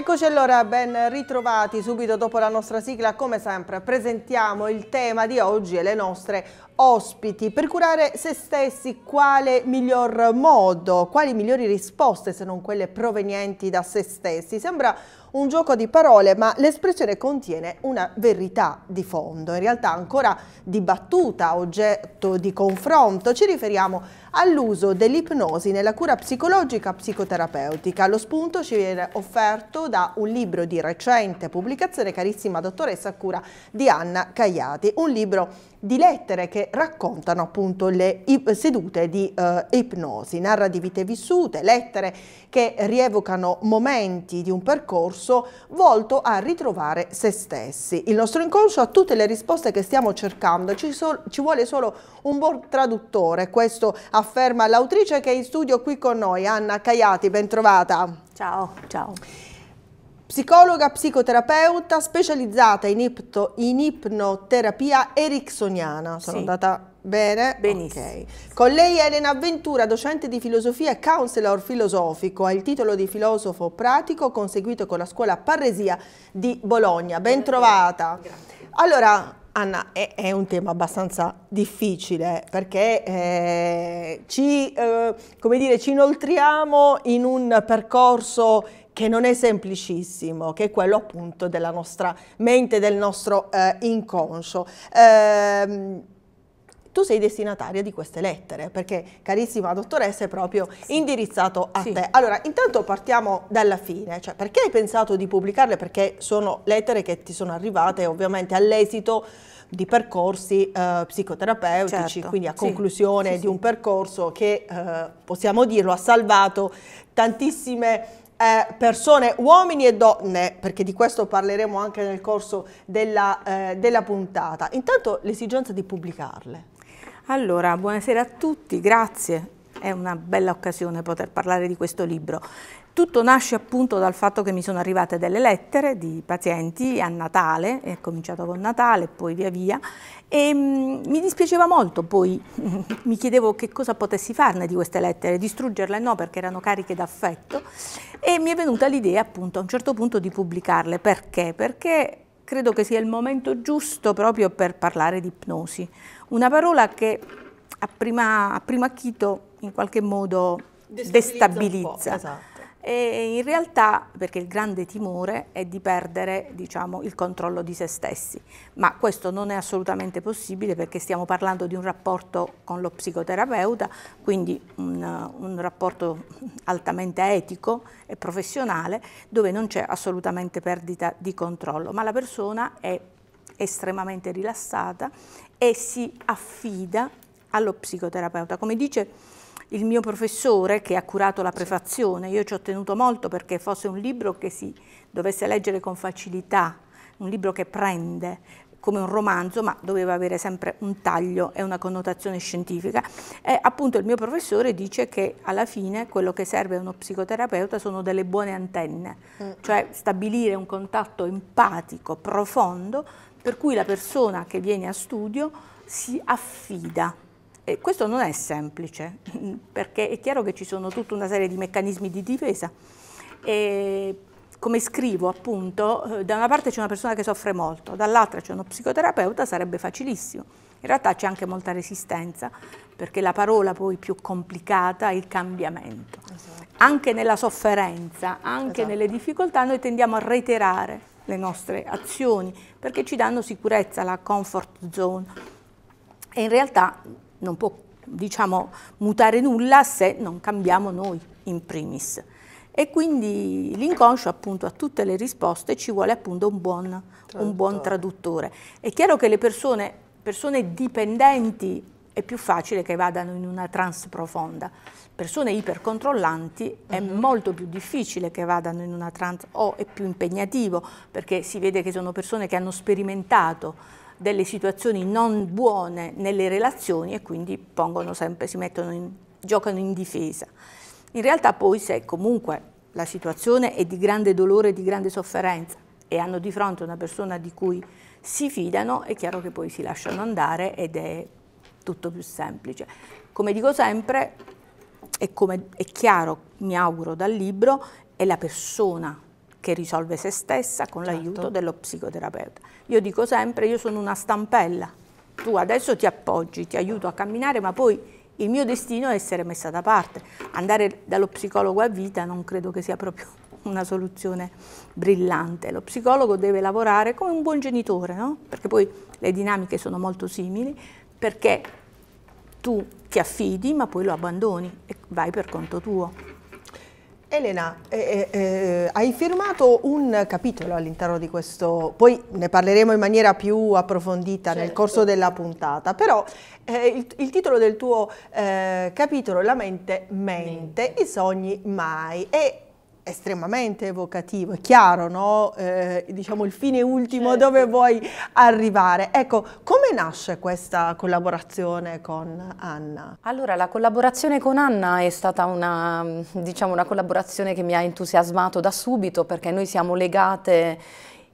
Eccoci allora, ben ritrovati subito dopo la nostra sigla, come sempre presentiamo il tema di oggi e le nostre ospiti per curare se stessi quale miglior modo, quali migliori risposte se non quelle provenienti da se stessi. Sembra un gioco di parole, ma l'espressione contiene una verità di fondo, in realtà ancora dibattuta, oggetto di confronto. Ci riferiamo all'uso dell'ipnosi nella cura psicologica psicoterapeutica. Lo spunto ci viene offerto da un libro di recente pubblicazione, carissima dottoressa a cura di Anna Cagliati, un libro di lettere che raccontano appunto le sedute di eh, ipnosi, narra di vite vissute, lettere che rievocano momenti di un percorso volto a ritrovare se stessi. Il nostro inconscio ha tutte le risposte che stiamo cercando, ci, so ci vuole solo un buon traduttore, questo afferma l'autrice che è in studio qui con noi, Anna Caiati, ben trovata. Ciao, ciao psicologa psicoterapeuta specializzata in, ipto, in ipnoterapia ericksoniana. Sono sì. andata Bene, benissimo. Okay. Con lei Elena Ventura, docente di filosofia e counselor filosofico, ha il titolo di filosofo pratico conseguito con la scuola Parresia di Bologna. Ben trovata. Grazie. Allora, Anna, è, è, un tema abbastanza difficile perché eh, ci, eh, dire, ci inoltriamo in un percorso che non è semplicissimo, che è quello appunto della nostra mente, del nostro eh, inconscio. Ehm, tu sei destinataria di queste lettere, perché carissima dottoressa è proprio sì. indirizzato a sì. te. Allora, intanto partiamo dalla fine, cioè perché hai pensato di pubblicarle? Perché sono lettere che ti sono arrivate ovviamente all'esito di percorsi eh, psicoterapeutici, certo. quindi a conclusione sì. di un percorso che, eh, possiamo dirlo, ha salvato tantissime eh, persone, uomini e donne, perché di questo parleremo anche nel corso della, eh, della puntata. Intanto l'esigenza di pubblicarle. Allora, buonasera a tutti, grazie. È una bella occasione poter parlare di questo libro. Tutto nasce appunto dal fatto che mi sono arrivate delle lettere di pazienti a Natale, è cominciato con Natale, poi via via, e mh, mm, mi dispiaceva molto, poi mi chiedevo che cosa potessi farne di queste lettere, distruggerle no perché erano cariche d'affetto, e mi è venuta l'idea appunto a un certo punto di pubblicarle. Perché? Perché credo che sia il momento giusto proprio per parlare di ipnosi, una parola che a prima, a prima chito in qualche modo destabilizza. Esatto e in realtà perché il grande timore è di perdere diciamo, il controllo di se stessi, ma questo non è assolutamente possibile perché stiamo parlando di un rapporto con lo psicoterapeuta, quindi un, un rapporto altamente etico e professionale dove non c'è assolutamente perdita di controllo, ma la persona è estremamente rilassata e si affida allo psicoterapeuta. Come dice il mio professore che ha curato la prefazione, io ci ho tenuto molto perché fosse un libro che si dovesse leggere con facilità, un libro che prende come un romanzo, ma doveva avere sempre un taglio e una connotazione scientifica. E appunto il mio professore dice che alla fine quello che serve a uno psicoterapeuta sono delle buone antenne, mm. cioè stabilire un contatto empatico, profondo, per cui la persona che viene a studio si affida e questo non è semplice, perché è chiaro che ci sono tutta una serie di meccanismi di difesa. E come scrivo appunto, eh, da una parte c'è una persona che soffre molto, dall'altra c'è uno psicoterapeuta, sarebbe facilissimo. In realtà c'è anche molta resistenza, perché la parola poi più complicata è il cambiamento. Esatto. Anche nella sofferenza, anche esatto. nelle difficoltà, noi tendiamo a reiterare le nostre azioni, perché ci danno sicurezza, la comfort zone. E in realtà non può diciamo, mutare nulla se non cambiamo noi in primis. E quindi l'inconscio appunto a tutte le risposte ci vuole appunto un buon, un buon traduttore. È chiaro che le persone, persone dipendenti è più facile che vadano in una trans profonda. Persone ipercontrollanti è uh mhm. -huh. molto più difficile che vadano in una trans o è più impegnativo perché si vede che sono persone che hanno sperimentato delle situazioni non buone nelle relazioni e quindi pongono sempre, si mettono in, giocano in difesa. In realtà poi se comunque la situazione è di grande dolore e di grande sofferenza e hanno di fronte una persona di cui si fidano, è chiaro che poi si lasciano andare ed è tutto più semplice. Come dico sempre, e come è chiaro, mi auguro dal libro, è la persona che risolve se stessa con certo. l'aiuto dello psicoterapeuta. Io dico sempre, io sono una stampella, tu adesso ti appoggi, ti aiuto a camminare, ma poi il mio destino è essere messa da parte. Andare dallo psicologo a vita non credo che sia proprio una soluzione brillante. Lo psicologo deve lavorare come un buon genitore, no? perché poi le dinamiche sono molto simili, perché tu ti affidi ma poi lo abbandoni e vai per conto tuo. Elena, eh, eh, eh, hai firmato un capitolo all'interno di questo, poi ne parleremo in maniera più approfondita certo. nel corso della puntata, però eh, il, il, titolo del tuo eh, capitolo, La mente mente, mente. i sogni mai, e estremamente evocativo, è chiaro, no? eh, diciamo il fine ultimo certo. dove vuoi arrivare. Ecco, come nasce questa collaborazione con Anna? Allora, la collaborazione con Anna è stata una, diciamo, una collaborazione che mi ha entusiasmato da subito perché noi siamo legate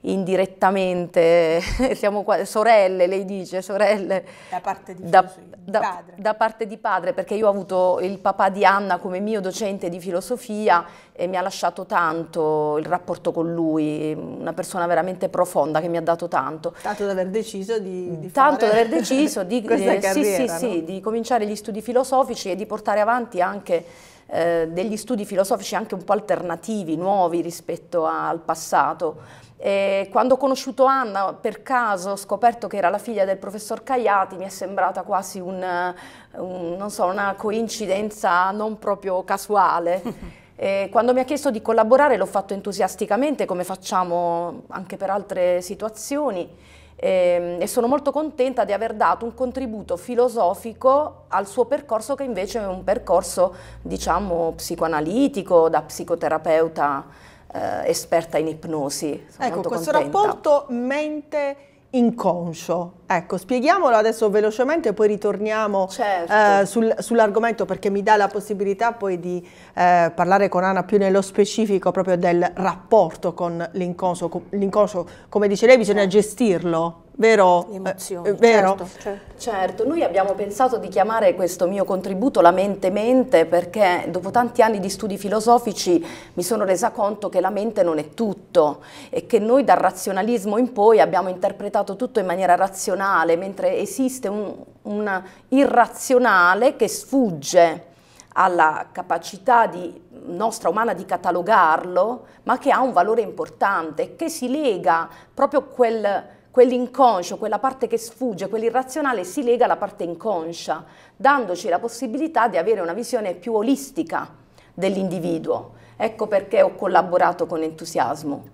indirettamente, siamo qua, sorelle, lei dice, sorelle. Da parte di, da, da, padre. Da parte di padre, perché io ho avuto il papà di Anna come mio docente di filosofia e mi ha lasciato tanto il rapporto con lui, una persona veramente profonda che mi ha dato tanto. Tanto da aver deciso di, di Tanto da aver deciso di, eh, carriera, sì, sì, no? sì, di cominciare gli studi filosofici e di portare avanti anche eh, degli studi filosofici anche un po' alternativi, nuovi rispetto al passato e quando ho conosciuto Anna, per caso ho scoperto che era la figlia del professor Caiati, mi è sembrata quasi un, un, so, una coincidenza non proprio casuale. E quando mi ha chiesto di collaborare l'ho fatto entusiasticamente, come facciamo anche per altre situazioni, e, e sono molto contenta di aver dato un contributo filosofico al suo percorso, che invece è un percorso, diciamo, psicoanalitico, da psicoterapeuta eh, esperta in ipnosi. Sono ecco, questo contenta. rapporto mente inconscio. Ecco, spieghiamolo adesso velocemente, e poi ritorniamo certo. eh, sul, sull'argomento perché mi dà la possibilità poi di eh, parlare con Anna più nello specifico proprio del rapporto con l'inconscio. L'inconscio, come dice lei, bisogna certo. gestirlo vero? Eh, Emozioni, eh, vero? Certo, certo. certo, noi abbiamo pensato di chiamare questo mio contributo la mente-mente perché dopo tanti anni di studi filosofici mi sono resa conto che la mente non è tutto e che noi dal razionalismo in poi abbiamo interpretato tutto in maniera razionale mentre esiste un, un irrazionale che sfugge alla capacità di, nostra umana di catalogarlo, ma che ha un valore importante, che si lega proprio quel quell'inconscio, quella parte che sfugge, quell'irrazionale si lega alla parte inconscia, dandoci la possibilità di avere una visione più olistica dell'individuo. Ecco perché ho collaborato con entusiasmo.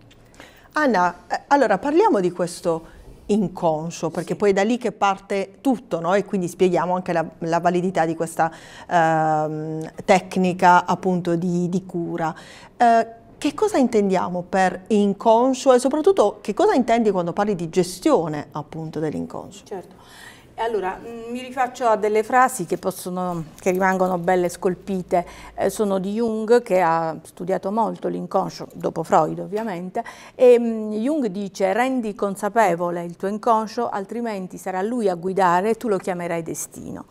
Anna, eh, allora parliamo di questo inconscio, perché sì. poi è da lì che parte tutto, no? e quindi spieghiamo anche la, la validità di questa eh, tecnica appunto di, di cura. Eh, che cosa intendiamo per inconscio e soprattutto che cosa intendi quando parli di gestione appunto dell'inconscio? Certo. Allora, mm, mi rifaccio a delle frasi che, possono, che rimangono belle scolpite. Eh, sono di Jung, che ha studiato molto l'inconscio, dopo Freud ovviamente, e mh, mm, Jung dice rendi consapevole il tuo inconscio, altrimenti sarà lui a guidare e tu lo chiamerai destino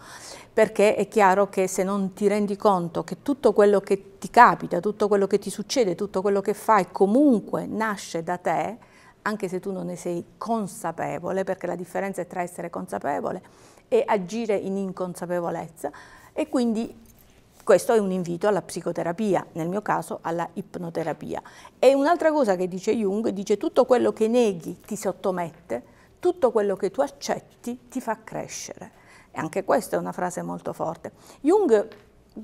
perché è chiaro che se non ti rendi conto che tutto quello che ti capita, tutto quello che ti succede, tutto quello che fai comunque nasce da te, anche se tu non ne sei consapevole, perché la differenza è tra essere consapevole e agire in inconsapevolezza, e quindi questo è un invito alla psicoterapia, nel mio caso alla ipnoterapia. E un'altra cosa che dice Jung, dice tutto quello che neghi ti sottomette, tutto quello che tu accetti ti fa crescere. E anche questa è una frase molto forte. Jung,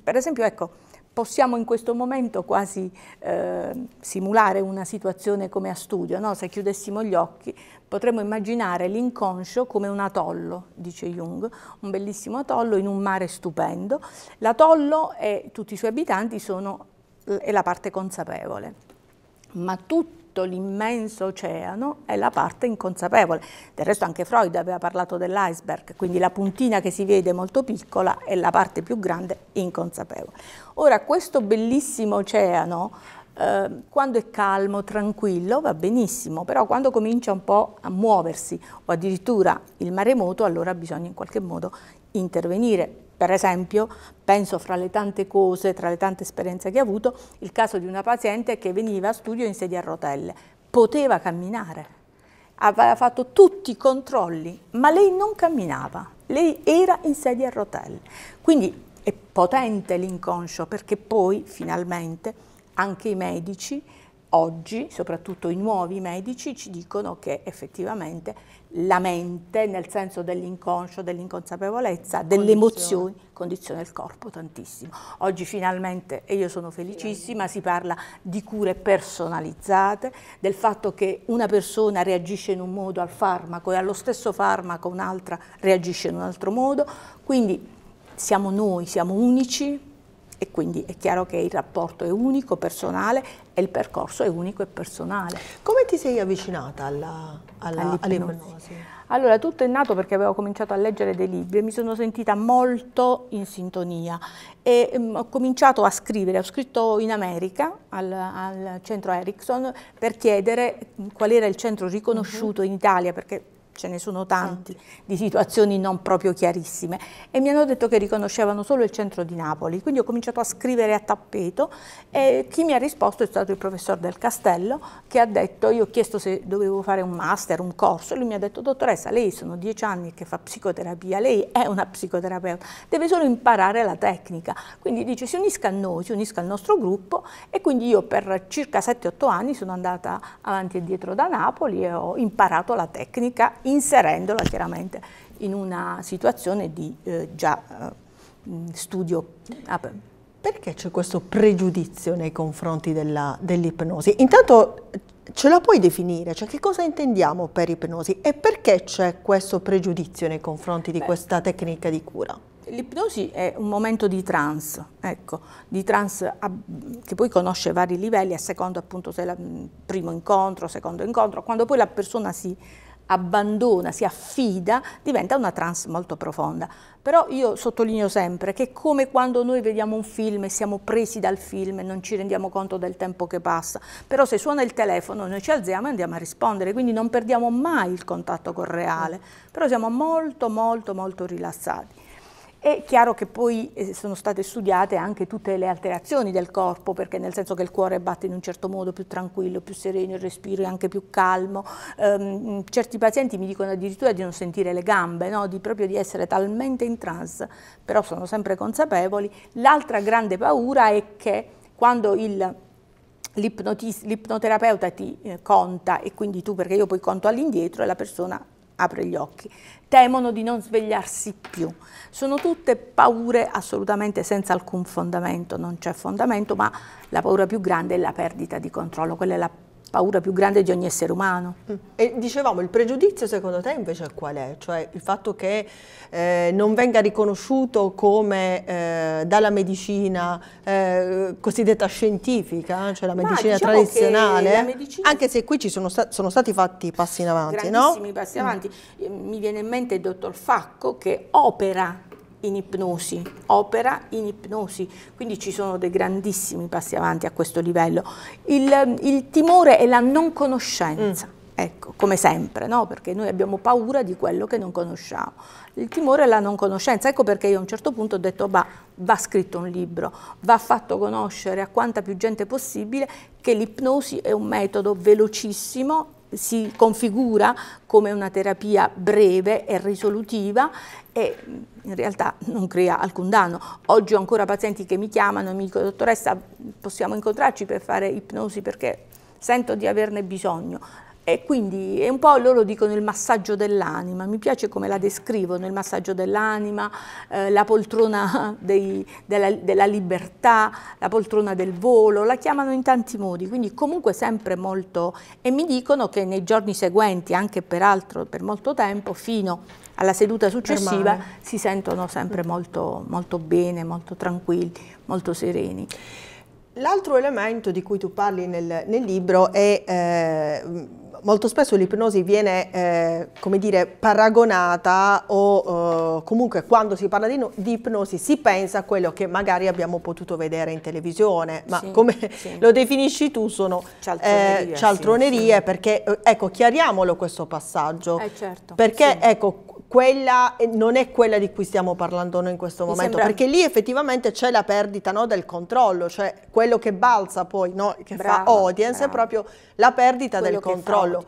per esempio, ecco, possiamo in questo momento quasi eh, simulare una situazione come a studio, no? se chiudessimo gli occhi potremmo immaginare l'inconscio come un atollo, dice Jung, un bellissimo atollo in un mare stupendo. L'atollo e tutti i suoi abitanti sono è la parte consapevole, ma tutti tutto l'immenso oceano è la parte inconsapevole. Del resto anche Freud aveva parlato dell'iceberg, quindi la puntina che si vede molto piccola è la parte più grande inconsapevole. Ora questo bellissimo oceano eh, quando è calmo, tranquillo, va benissimo, però quando comincia un po' a muoversi o addirittura il maremoto, allora bisogna in qualche modo intervenire per esempio, penso fra le tante cose, tra le tante esperienze che ho avuto, il caso di una paziente che veniva a studio in sedia a rotelle, poteva camminare, aveva fatto tutti i controlli, ma lei non camminava, lei era in sedia a rotelle. Quindi è potente l'inconscio perché poi finalmente anche i medici oggi, soprattutto i nuovi medici, ci dicono che effettivamente la mente, nel senso dell'inconscio, dell'inconsapevolezza, delle emozioni, condiziona il corpo tantissimo. Oggi finalmente, e io sono felicissima, si parla di cure personalizzate, del fatto che una persona reagisce in un modo al farmaco e allo stesso farmaco un'altra reagisce in un altro modo, quindi siamo noi, siamo unici, e quindi è chiaro che il rapporto è unico, personale e il percorso è unico e personale. Come ti sei avvicinata alla, alla, all'ipnosi? Allora, tutto è nato perché avevo cominciato a leggere dei libri, e mi sono sentita molto in sintonia e um, ho cominciato a scrivere, ho scritto in America al, al centro Ericsson per chiedere qual era il centro riconosciuto uh mhm. -huh. in Italia, perché ce ne sono tanti, di situazioni non proprio chiarissime e mi hanno detto che riconoscevano solo il centro di Napoli, quindi ho cominciato a scrivere a tappeto e chi mi ha risposto è stato il professor del Castello che ha detto, io ho chiesto se dovevo fare un master, un corso, e lui mi ha detto dottoressa lei sono dieci anni che fa psicoterapia, lei è una psicoterapeuta, deve solo imparare la tecnica, quindi dice si unisca a noi, si unisca al nostro gruppo e quindi io per circa 7-8 anni sono andata avanti e dietro da Napoli e ho imparato la tecnica inserendola chiaramente in una situazione di eh, già eh, studio. Ah, perché c'è questo pregiudizio nei confronti dell'ipnosi? Dell Intanto eh, ce la puoi definire? Cioè, che cosa intendiamo per ipnosi e perché c'è questo pregiudizio nei confronti di Beh, questa tecnica di cura? L'ipnosi è un momento di trance, ecco, di trance che poi conosce vari livelli a secondo appunto se è il primo incontro, secondo incontro, quando poi la persona si abbandona, si affida, diventa una trance molto profonda. Però io sottolineo sempre che come quando noi vediamo un film e siamo presi dal film e non ci rendiamo conto del tempo che passa, però se suona il telefono noi ci alziamo e andiamo a rispondere, quindi non perdiamo mai il contatto col reale, però siamo molto molto molto rilassati. È chiaro che poi eh, sono state studiate anche tutte le alterazioni del corpo, perché nel senso che il cuore batte in un certo modo più tranquillo, più sereno, il respiro è anche più calmo. Um, certi pazienti mi dicono addirittura di non sentire le gambe, no? di proprio di essere talmente in trance, però sono sempre consapevoli. L'altra grande paura è che quando il l'ipnoterapeuta ti eh, conta e quindi tu, perché io poi conto all'indietro e la persona apro gli occhi, temono di non svegliarsi più. Sono tutte paure assolutamente senza alcun fondamento, non c'è fondamento, ma la paura più grande è la perdita di controllo, quella è la paura più grande di ogni essere umano. Mm. E dicevamo, il pregiudizio secondo te invece qual è? Cioè il fatto che eh, non venga riconosciuto come eh, dalla medicina eh, cosiddetta scientifica, eh, cioè la medicina diciamo tradizionale, la medicina... anche se qui ci sono, sta sono, stati fatti passi in avanti, no? passi avanti. Mm. Mi viene in mente il dottor Facco che opera in ipnosi, opera in ipnosi, quindi ci sono dei grandissimi passi avanti a questo livello. Il, il timore è la non conoscenza. Mm. Ecco, come sempre, no? perché noi abbiamo paura di quello che non conosciamo. Il timore è la non conoscenza, ecco perché io a un certo punto ho detto bah, va scritto un libro, va fatto conoscere a quanta più gente possibile che l'ipnosi è un metodo velocissimo si configura come una terapia breve e risolutiva e in realtà non crea alcun danno. Oggi ho ancora pazienti che mi chiamano e mi dicono dottoressa possiamo incontrarci per fare ipnosi perché sento di averne bisogno. E quindi è un po', loro dicono, il massaggio dell'anima, mi piace come la descrivono, il massaggio dell'anima, eh, la poltrona dei, della, della, libertà, la poltrona del volo, la chiamano in tanti modi, quindi comunque sempre molto... E mi dicono che nei giorni seguenti, anche peraltro per molto tempo, fino alla seduta successiva, Ormai. si sentono sempre molto, molto bene, molto tranquilli, molto sereni. L'altro elemento di cui tu parli nel, nel libro è eh, molto spesso l'ipnosi viene, eh, come dire, paragonata o eh, comunque quando si parla di, no, di, ipnosi si pensa a quello che magari abbiamo potuto vedere in televisione, ma sì, come sì. lo definisci tu sono cialtronerie, eh, cialtronerie sì, perché, eh, ecco, chiariamolo questo passaggio. Eh, certo, perché, ecco, quella non è quella di cui stiamo parlando noi in questo momento, sembra... perché lì effettivamente c'è la perdita no, del controllo, cioè quello che balza poi, no, che brava, fa audience, brava. è proprio la perdita quello del controllo.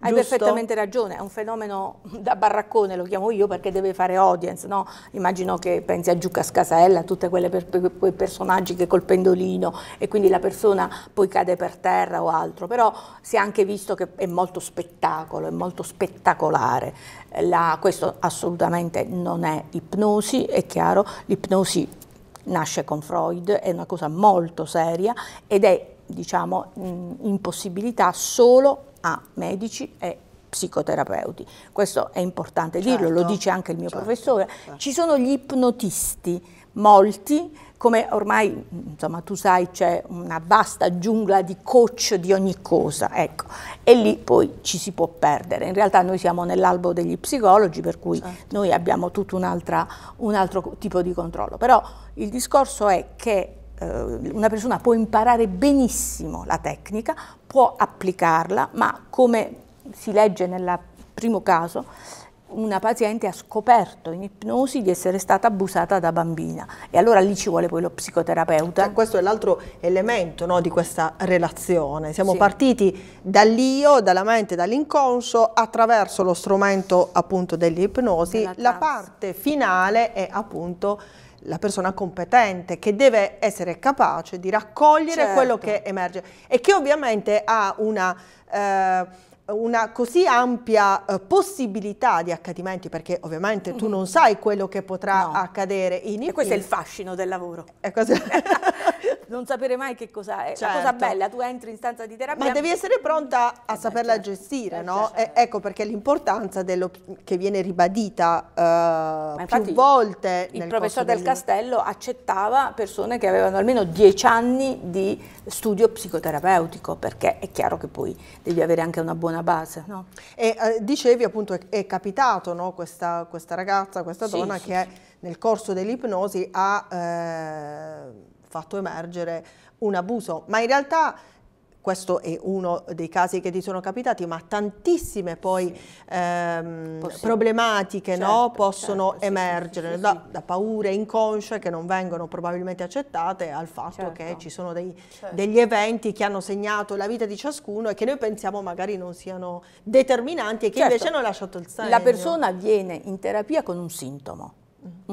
Hai giusto? perfettamente ragione, è un fenomeno da baraccone, lo chiamo io perché deve fare audience, no? immagino che pensi a Giucca Scasella, tutti per, quei personaggi che col pendolino e quindi la persona poi cade per terra o altro, però si è anche visto che è molto spettacolo, è molto spettacolare, eh, la, questo assolutamente non è ipnosi, è chiaro, l'ipnosi nasce con Freud, è una cosa molto seria ed è diciamo, mh, impossibilità solo a medici e psicoterapeuti. Questo è importante certo, dirlo, lo certo, dice anche il mio certo, professore. Certo. Ci sono gli ipnotisti, molti, come ormai insomma, tu sai c'è una vasta giungla di coach di ogni cosa, ecco, e lì poi ci si può perdere. In realtà noi siamo nell'albo degli psicologi, per cui certo. noi abbiamo tutto un, un altro tipo di controllo. Però il discorso è che eh, una persona può imparare benissimo la tecnica, può applicarla, ma come si legge nel primo caso, una paziente ha scoperto in ipnosi di essere stata abusata da bambina e allora lì ci vuole poi lo psicoterapeuta. Cioè, questo è l'altro elemento no, di questa relazione, siamo sì. partiti dall'io, dalla mente, dall'inconscio attraverso lo strumento appunto dell'ipnosi, la parte finale è appunto la persona competente che deve essere capace di raccogliere certo. quello che emerge e che ovviamente ha una... Eh, una così ampia eh, possibilità di accadimenti, perché ovviamente tu mm-hmm. non sai quello che potrà no. accadere in E questo è il fascino del lavoro. non sapere mai che cosa è. Certo. La cosa certo. bella, tu entri in stanza di terapia. Ma devi essere pronta a eh saperla certo. gestire, eh no? Certo. ecco perché l'importanza che viene ribadita uh, più volte. Il professor del, Castello accettava persone che avevano almeno dieci anni di studio psicoterapeutico, perché è chiaro che poi devi avere anche una buona una base. No? E eh, dicevi appunto è, è capitato no? questa, questa, ragazza, questa sì, donna sì, che sì. nel corso dell'ipnosi ha eh, fatto emergere un abuso, ma in realtà questo è uno dei casi che ti sono capitati, ma tantissime poi sì. ehm, problematiche certo, no? Certo, possono certo, emergere sì, sì, da, da, paure inconsce che non vengono probabilmente accettate al fatto certo. che ci sono dei, certo. degli eventi che hanno segnato la vita di ciascuno e che noi pensiamo magari non siano determinanti e che certo. invece hanno lasciato il segno. La persona viene in terapia con un sintomo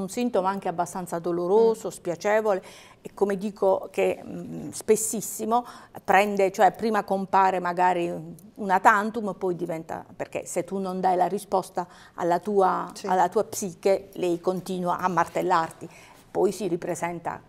un sintomo anche abbastanza doloroso, mm. spiacevole e come dico che mh, mm, spessissimo prende, cioè prima compare magari una tantum, poi diventa, perché se tu non dai la risposta alla tua, sì. alla tua psiche, lei continua a martellarti, poi si ripresenta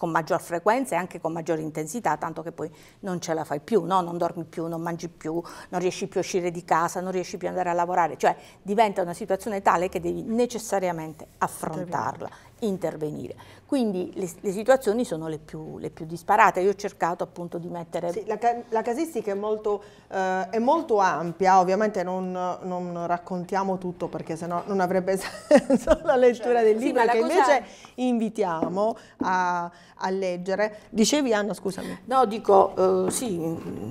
con maggior frequenza e anche con maggior intensità, tanto che poi non ce la fai più, no? non dormi più, non mangi più, non riesci più a uscire di casa, non riesci più ad andare a lavorare, cioè diventa una situazione tale che devi necessariamente affrontarla intervenire. Quindi le, le situazioni sono le più, le più, disparate, io ho cercato appunto di mettere... Sì, la, la, casistica è molto, eh, è molto ampia, ovviamente non, non, raccontiamo tutto perché sennò non avrebbe senso la lettura cioè, del libro sì, che cosa... invece invitiamo a, a, leggere. Dicevi Anna, scusami. No, dico eh, sì,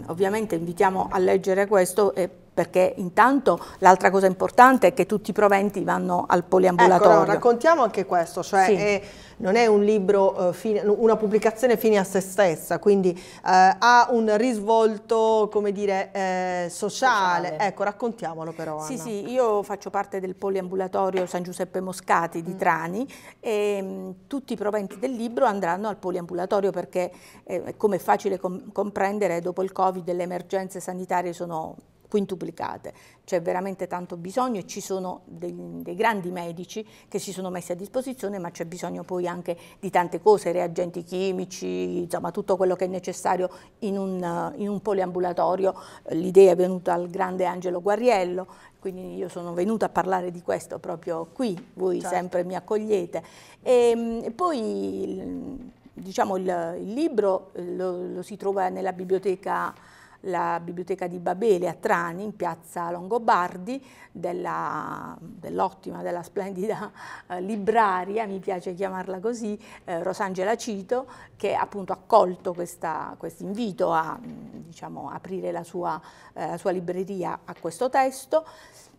ovviamente invitiamo a leggere questo e perché intanto l'altra cosa importante è che tutti i proventi vanno al poliambulatorio. Ecco, no, raccontiamo anche questo, cioè sì. è, non è un libro, eh, una pubblicazione fine a se stessa, quindi eh, ha un risvolto, come dire, eh, sociale. sociale. Ecco, raccontiamolo però. Sì, Anna. sì, io faccio parte del poliambulatorio San Giuseppe Moscati di mm. Trani e m, mm, tutti i proventi del libro andranno al poliambulatorio perché, eh, come è facile com comprendere, dopo il Covid le emergenze sanitarie sono quintuplicate. C'è veramente tanto bisogno e ci sono dei, dei, grandi medici che si sono messi a disposizione, ma c'è bisogno poi anche di tante cose, reagenti chimici, insomma tutto quello che è necessario in un, in un poliambulatorio. L'idea è venuta al grande Angelo Guarriello, quindi io sono venuta a parlare di questo proprio qui, voi certo. sempre mi accogliete. E, ehm, e poi diciamo, il, il libro eh, lo, lo si trova nella biblioteca la biblioteca di Babele a Trani, in piazza Longobardi, dell'ottima, della splendida eh, libraria, mi piace chiamarla così, eh, Rosangela Cito, che appunto ha colto questo invito a diciamo, aprire la sua, eh, la sua libreria a questo testo.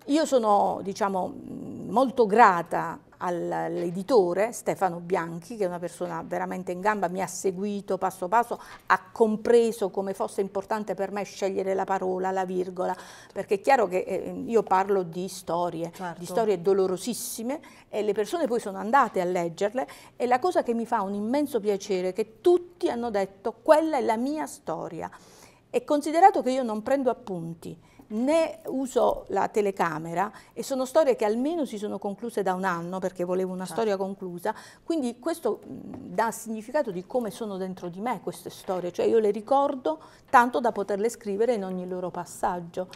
Io sono diciamo, molto grata all'editore Stefano Bianchi, che è una persona veramente in gamba, mi ha seguito passo passo, ha compreso come fosse importante per me scegliere la parola, la virgola, perché è chiaro che eh, io parlo di storie, certo. di storie dolorosissime e le persone poi sono andate a leggerle e la cosa che mi fa un immenso piacere è che tutti hanno detto quella è la mia storia e considerato che io non prendo appunti, né uso la telecamera e sono storie che almeno si sono concluse da un anno perché volevo una certo. storia conclusa, quindi questo dà significato di come sono dentro di me queste storie, cioè io le ricordo tanto da poterle scrivere in ogni loro passaggio.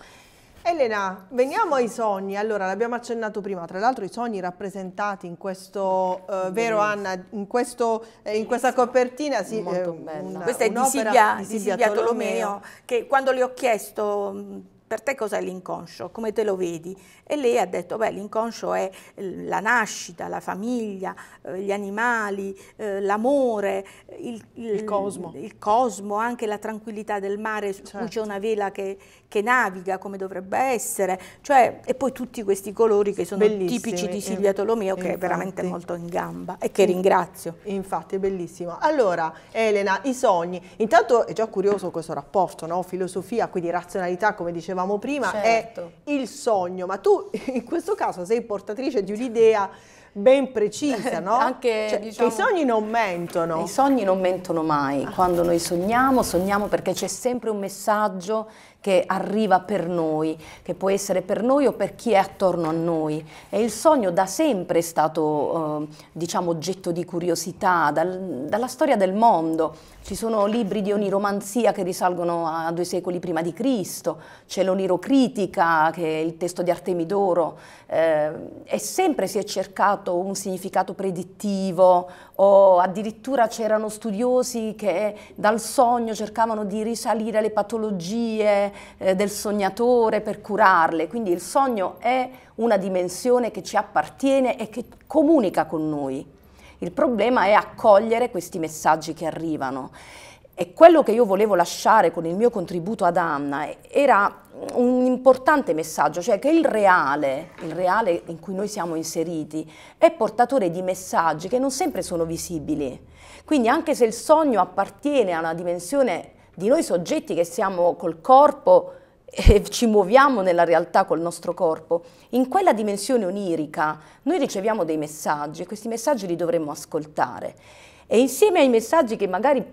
Elena, veniamo ai sogni. Allora, l'abbiamo accennato prima, tra l'altro i sogni rappresentati in questo, eh, vero Anna, in, questo, eh, in, questa copertina. Sì, Molto eh, Una, Questa è di Silvia, di Silvia, Tolomeo, Tolomeo, che quando le ho chiesto per te cos'è l'inconscio, come te lo vedi? E lei ha detto, beh, l'inconscio è eh, la nascita, la famiglia, eh, gli animali, eh, l'amore, il, il, il, cosmo. il, cosmo. anche la tranquillità del mare su certo. cui c'è certo. una vela che, che, naviga come dovrebbe essere, cioè, e poi tutti questi colori che sono Bellissimi. tipici di Silvia Tolomeo, che Infatti. è veramente molto in gamba e che ringrazio. Infatti, è bellissimo. Allora, Elena, i sogni. Intanto è già curioso questo rapporto, no? filosofia, quindi razionalità, come diceva dicevamo prima, certo. è il sogno, ma tu in questo caso sei portatrice di un'idea ben precisa, no? Anche, cioè, diciamo, i sogni non mentono. I sogni non mentono mai. Ah. Quando noi sogniamo, sogniamo perché c'è sempre un messaggio che arriva per noi, che può essere per noi o per chi è attorno a noi. E il sogno da sempre è stato, eh, diciamo, oggetto di curiosità, dal, dalla storia del mondo. Ci sono libri di oniromanzia che risalgono a due secoli prima di Cristo, c'è l'onirocritica, che è il testo di Artemidoro, eh, e sempre si è cercato un significato predittivo o addirittura c'erano studiosi che dal sogno cercavano di risalire alle patologie eh, del sognatore per curarle, quindi il sogno è una dimensione che ci appartiene e che comunica con noi. Il problema è accogliere questi messaggi che arrivano. E quello che io volevo lasciare con il mio contributo ad Anna era un importante messaggio, cioè che il reale, il reale in cui noi siamo inseriti, è portatore di messaggi che non sempre sono visibili. Quindi anche se il sogno appartiene a una dimensione di noi soggetti che siamo col corpo, e ci muoviamo nella realtà col nostro corpo, in quella dimensione onirica noi riceviamo dei messaggi e questi messaggi li dovremmo ascoltare. E insieme ai messaggi che magari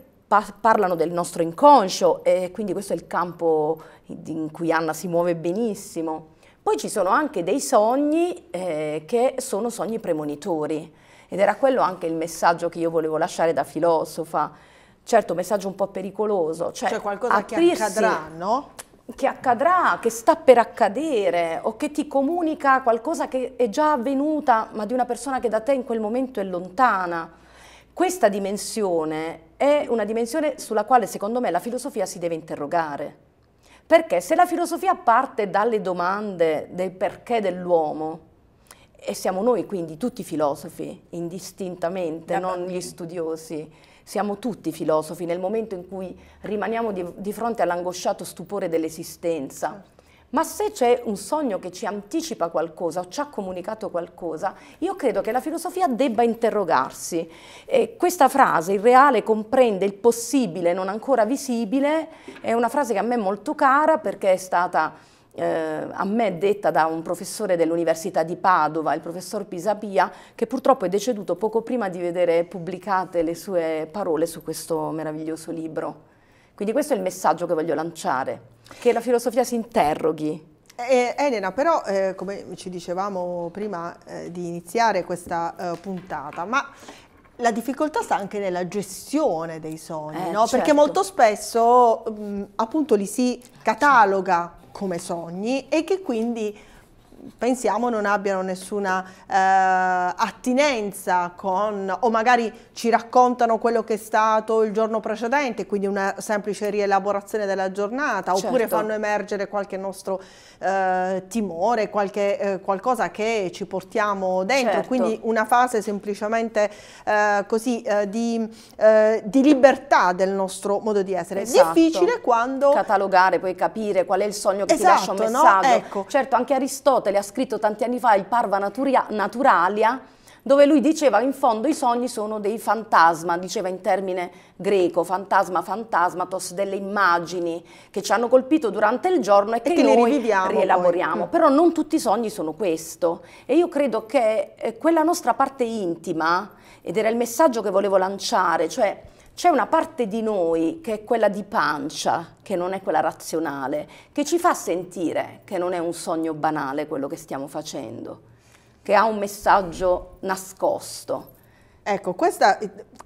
parlano del nostro inconscio, e quindi questo è il campo in cui Anna si muove benissimo. Poi ci sono anche dei sogni eh, che sono sogni premonitori ed era quello anche il messaggio che io volevo lasciare da filosofa. Certo, messaggio un po' pericoloso. Cioè, cioè qualcosa aprirsi, che accadrà, no? che accadrà, che sta per accadere o che ti comunica qualcosa che è già avvenuta ma di una persona che da te in quel momento è lontana. Questa dimensione è una dimensione sulla quale secondo me la filosofia si deve interrogare. Perché se la filosofia parte dalle domande del perché dell'uomo, e siamo noi quindi tutti filosofi indistintamente, non gli studiosi, siamo tutti filosofi nel momento in cui rimaniamo di, di fronte all'angosciato stupore dell'esistenza. Certo. Ma se c'è un sogno che ci anticipa qualcosa o ci ha comunicato qualcosa, io credo che la filosofia debba interrogarsi. E questa frase, il reale comprende il possibile non ancora visibile, è una frase che a me è molto cara perché è stata eh, a me detta da un professore dell'Università di Padova, il professor Pisapia, che purtroppo è deceduto poco prima di vedere pubblicate le sue parole su questo meraviglioso libro. Quindi questo è il messaggio che voglio lanciare, che la filosofia si interroghi. Eh, Elena, però, eh, come ci dicevamo prima eh, di iniziare questa eh, puntata, ma la difficoltà sta anche nella gestione dei sogni, eh, no? certo. perché molto spesso mh, mm, appunto li si cataloga come sogni e che quindi pensiamo non abbiano nessuna eh, attinenza con, o magari ci raccontano quello che è stato il giorno precedente, quindi una semplice rielaborazione della giornata, certo. oppure fanno emergere qualche nostro eh, timore, qualche, eh, qualcosa che ci portiamo dentro, certo. quindi una fase semplicemente eh, così eh, di, eh, di, libertà del nostro modo di essere. Esatto. Difficile quando... Catalogare, poi capire qual è il sogno che esatto, ti lascia un esatto, messaggio. No? Ecco. Certo, anche Aristotele le ha scritto tanti anni fa il Parva Naturia, Naturalia, dove lui diceva in fondo i sogni sono dei fantasma, diceva in termine greco, fantasma, fantasmatos, delle immagini che ci hanno colpito durante il giorno e, e che, che noi rielaboriamo. Poi. Mm. Però non tutti i sogni sono questo e io credo che eh, quella nostra parte intima, ed era il messaggio che volevo lanciare, cioè c'è una parte di noi che è quella di pancia, che non è quella razionale, che ci fa sentire che non è un sogno banale quello che stiamo facendo, che ha un messaggio nascosto. Ecco, questa,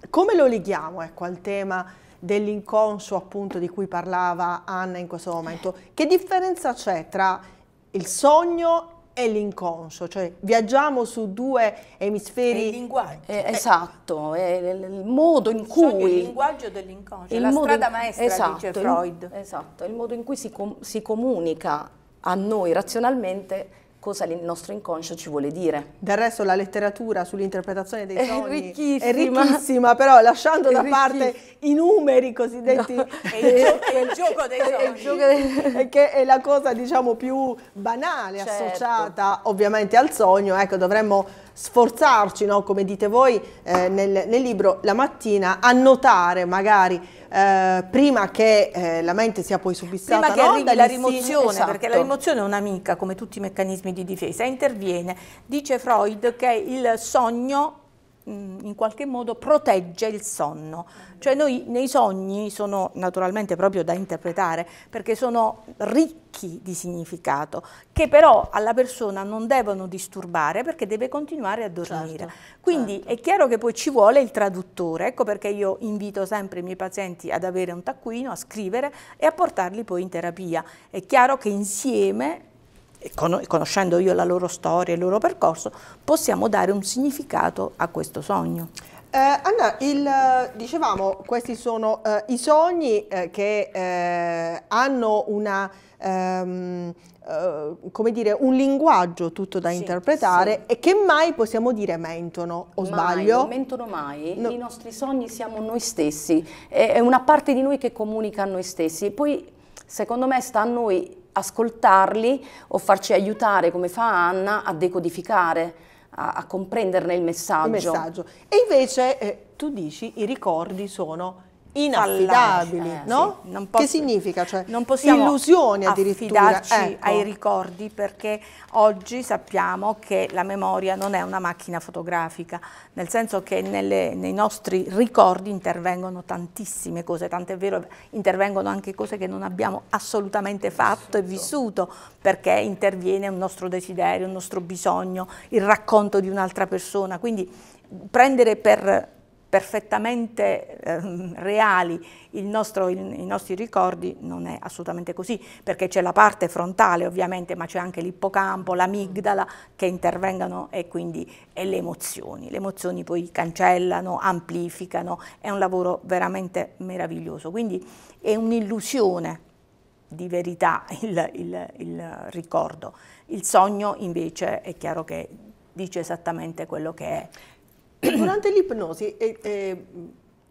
come lo leghiamo ecco, al tema dell'inconscio appunto di cui parlava Anna in questo momento? Che differenza c'è tra il sogno è l'inconscio, cioè viaggiamo su due emisferi. È il linguaggio. Eh, esatto, è il modo in cui... il linguaggio dell'inconscio, il la strada maestra, esatto, dice Freud. Il, esatto, è il modo in cui si, com si comunica a noi razionalmente cosa il nostro inconscio ci vuole dire. Del resto la letteratura sull'interpretazione dei sogni è ricchissima, è ricchissima però lasciando da parte i numeri cosiddetti... No. È, il è, il gioco dei sogni. È il gioco dei... che è la cosa diciamo più banale certo. associata ovviamente al sogno, ecco dovremmo sforzarci, no? come dite voi eh, nel, nel, libro, la mattina annotare magari eh, prima che eh, la mente sia poi subissata. Prima che no? arrivi la rimozione, esatto. perché la esatto. rimozione è un'amica come tutti i meccanismi di difesa, interviene. Dice Freud che il sogno Mm, in qualche modo protegge il sonno. Cioè noi nei sogni sono naturalmente proprio da interpretare perché sono ricchi di significato che però alla persona non devono disturbare perché deve continuare a dormire. Certo, Quindi certo. è chiaro che poi ci vuole il traduttore, ecco perché io invito sempre i miei pazienti ad avere un taccuino, a scrivere e a portarli poi in terapia. È chiaro che insieme conoscendo io la loro storia, il loro percorso, possiamo dare un significato a questo sogno. Eh, Anna, il, dicevamo, questi sono eh, i sogni eh, che eh, hanno una, ehm, eh, come dire, un linguaggio tutto da sì, interpretare sì. e che mai possiamo dire mentono, o mai, sbaglio? Non mentono mai, no. i nostri sogni siamo noi stessi, è una parte di noi che comunica a noi stessi e poi secondo me sta a noi ascoltarli o farci aiutare, come fa Anna, a decodificare, a, a comprenderne il messaggio. il messaggio. E invece eh, tu dici i ricordi sono inaffidabili, eh, no? Sì. Posso, che significa? Cioè, non possiamo illusioni addirittura. Ecco. ai ricordi perché oggi sappiamo che la memoria non è una macchina fotografica, nel senso che nelle, nei nostri ricordi intervengono tantissime cose, tant'è vero intervengono anche cose che non abbiamo assolutamente fatto e vissuto, perché interviene un nostro desiderio, un nostro bisogno, il racconto di un'altra persona, quindi prendere per perfettamente eh, reali nostro, il, i nostri ricordi, non è assolutamente così, perché c'è la parte frontale ovviamente, ma c'è anche l'ippocampo, l'amigdala che intervengono e quindi e le emozioni. Le emozioni poi cancellano, amplificano, è un lavoro veramente meraviglioso. Quindi è un'illusione di verità il, il, il, ricordo. Il sogno invece è chiaro che dice esattamente quello che è. Durante l'ipnosi eh, eh,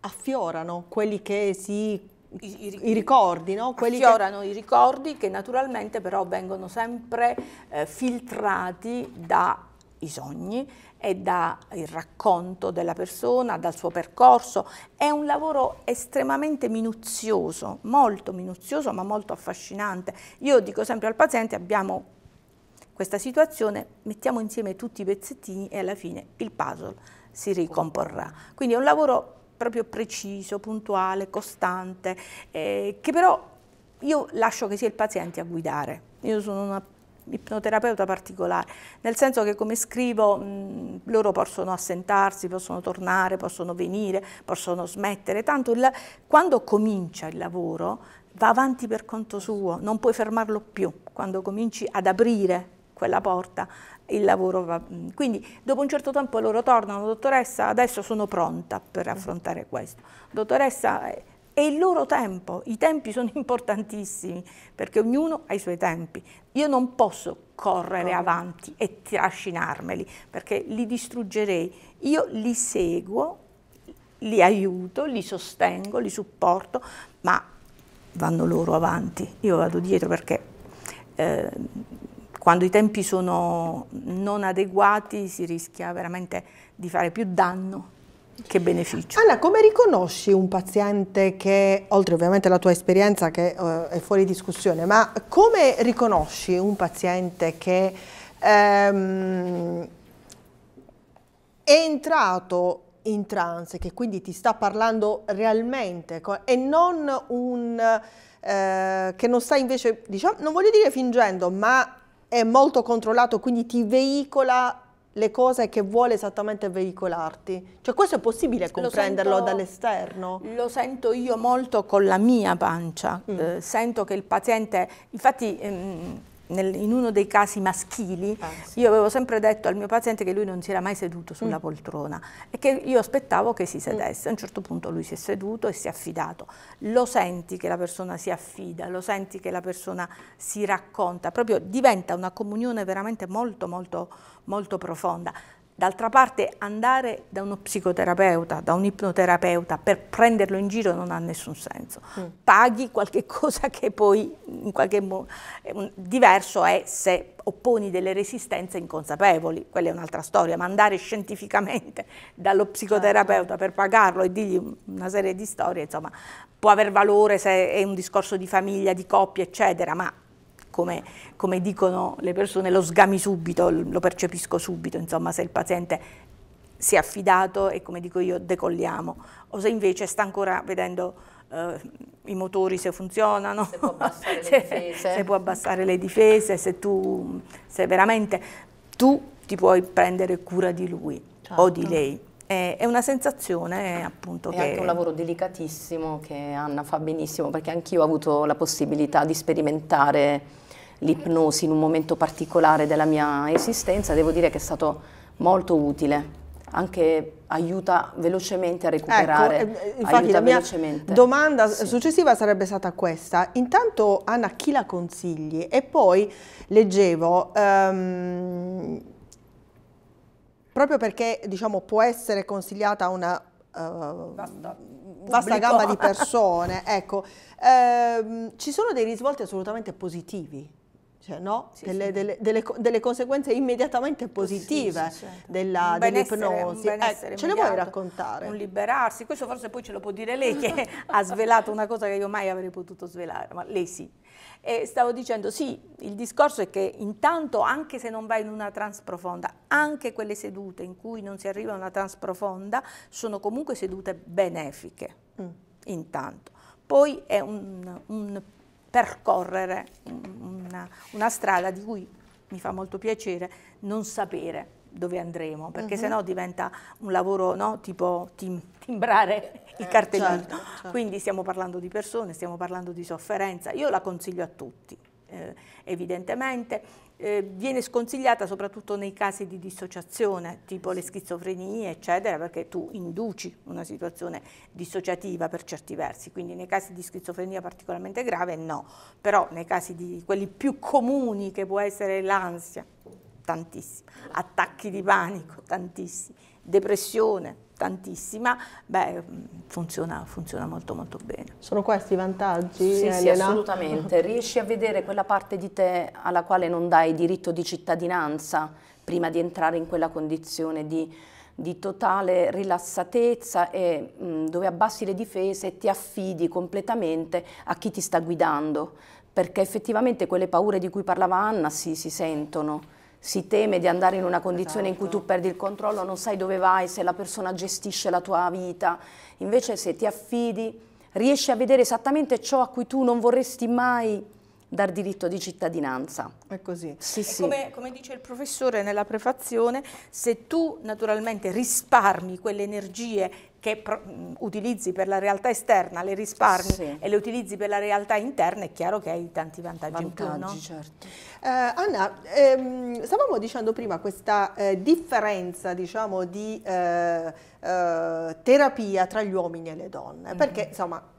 affiorano quelli che si... I, i, i ricordi, no? Quelli affiorano che... i ricordi che naturalmente però vengono sempre eh, filtrati dai sogni e dal racconto della persona, dal suo percorso. È un lavoro estremamente minuzioso, molto minuzioso ma molto affascinante. Io dico sempre al paziente abbiamo questa situazione, mettiamo insieme tutti i pezzettini e alla fine il puzzle si ricomporrà. Quindi è un lavoro proprio preciso, puntuale, costante, eh, che però io lascio che sia il paziente a guidare. Io sono una ipnoterapeuta particolare, nel senso che come scrivo mh, mm, loro possono assentarsi, possono tornare, possono venire, possono smettere, tanto il, quando comincia il lavoro va avanti per conto suo, non puoi fermarlo più, quando cominci ad aprire quella porta il lavoro va... Mm, quindi dopo un certo tempo loro tornano, dottoressa, adesso sono pronta per affrontare questo. Dottoressa, è eh, il loro tempo, i tempi sono importantissimi perché ognuno ha i suoi tempi. Io non posso correre oh. avanti e trascinarmeli perché li distruggerei. Io li seguo, li aiuto, li sostengo, li supporto, ma vanno loro avanti, io vado dietro perché... Eh, quando i tempi sono non adeguati si rischia veramente di fare più danno che beneficio. Anna, come riconosci un paziente che, oltre ovviamente alla tua esperienza che eh, è fuori discussione, ma come riconosci un paziente che ehm, è entrato in trance, che quindi ti sta parlando realmente e non un... Eh, che non sta invece, diciamo, non voglio dire fingendo, ma è molto controllato, quindi ti veicola le cose che vuole esattamente veicolarti. Cioè questo è possibile comprenderlo sento, dall'esterno? Lo sento io molto con la mia pancia, mm. eh, sento che il paziente, infatti... Ehm, nel, in uno dei casi maschili, ah, io avevo sempre detto al mio paziente che lui non si era mai seduto sulla mm. poltrona e che io aspettavo che si mm. sedesse. Mm. A un certo punto lui si è seduto e si è affidato. Lo senti che la persona si affida, lo senti che la persona si racconta, proprio diventa una comunione veramente molto molto molto profonda. D'altra parte andare da uno psicoterapeuta, da un ipnoterapeuta per prenderlo in giro non ha nessun senso. Mm. Paghi qualche cosa che poi in qualche modo diverso è se opponi delle resistenze inconsapevoli, quella è un'altra storia, ma andare scientificamente dallo psicoterapeuta certo. per pagarlo e dirgli una serie di storie, insomma, può aver valore se è un discorso di famiglia, di coppia, eccetera, ma come, come dicono le persone, lo sgami subito, lo percepisco subito, insomma, se il paziente si è affidato e come dico io decolliamo, o se invece sta ancora vedendo eh, i motori se funzionano, se può, se, se può abbassare le difese, se, tu, se veramente tu ti puoi prendere cura di lui certo. o di certo. lei. È, una sensazione appunto è che... È anche un lavoro delicatissimo che Anna fa benissimo perché anch'io ho avuto la possibilità di sperimentare l'ipnosi in un momento particolare della mia esistenza, devo dire che è stato molto utile anche aiuta velocemente a ecco, recuperare. Ecco, infatti la mia domanda sì. successiva sarebbe stata questa. Intanto Anna chi la consigli? E poi leggevo... Um, proprio perché diciamo, può essere consigliata una uh, vasta, vasta gamma di persone, ecco, um, ci sono dei risvolti assolutamente positivi cioè, no? sì, delle, sì. Delle, delle, delle, conseguenze immediatamente positive sì, certo. della, dell'ipnosi. Eh, ce le vuoi raccontare? Un liberarsi, questo forse poi ce lo può dire lei che ha svelato una cosa che io mai avrei potuto svelare, ma lei sì. E stavo dicendo, sì, il discorso è che intanto, anche se non va in una trans profonda, anche quelle sedute in cui non si arriva a una trans profonda sono comunque sedute benefiche, mm. intanto. Poi è un, un percorrere una, una strada di cui mi fa molto piacere non sapere dove andremo, perché uh mhm. -huh. sennò diventa un lavoro no, tipo tim timbrare eh, il cartellino. certo, certo. Quindi stiamo parlando di persone, stiamo parlando di sofferenza. Io la consiglio a tutti, eh, evidentemente eh, viene sconsigliata soprattutto nei casi di dissociazione, tipo le schizofrenie, eccetera, perché tu induci una situazione dissociativa per certi versi, quindi nei casi di schizofrenia particolarmente grave no, però nei casi di quelli più comuni che può essere l'ansia, tantissimi, attacchi di panico, tantissimi, depressione tantissima, beh, mm, funziona, funziona, molto molto bene. Sono questi i vantaggi? Sì, sì, assolutamente. Riesci a vedere quella parte di te alla quale non dai diritto di cittadinanza prima di entrare in quella condizione di, di totale rilassatezza e mh, mm, dove abbassi le difese e ti affidi completamente a chi ti sta guidando, perché effettivamente quelle paure di cui parlava Anna sì, si sentono si teme di andare in una condizione esatto. in cui tu esatto. perdi il controllo, non sai dove vai, se la persona gestisce la tua vita. Invece se ti affidi, riesci a vedere esattamente ciò a cui tu non vorresti mai dal diritto di cittadinanza. È così. Sì, sì. Come, come, dice il professore nella prefazione, se tu naturalmente risparmi quelle energie che mm, utilizzi per la realtà esterna, le risparmi sì. e le utilizzi per la realtà interna, è chiaro che hai tanti vantaggi, vantaggi in più, no? certo. Eh, Anna, ehm, stavamo dicendo prima questa eh, differenza, diciamo, di eh, eh terapia tra gli uomini e le donne, mm -hmm. perché, mhm. insomma,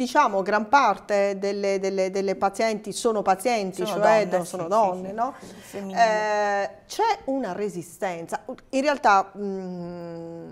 diciamo gran parte delle, delle, delle pazienti sono pazienti, sono cioè donne, sono sì, donne, sì, no? Sì, eh, c'è una resistenza, in realtà mh, mm,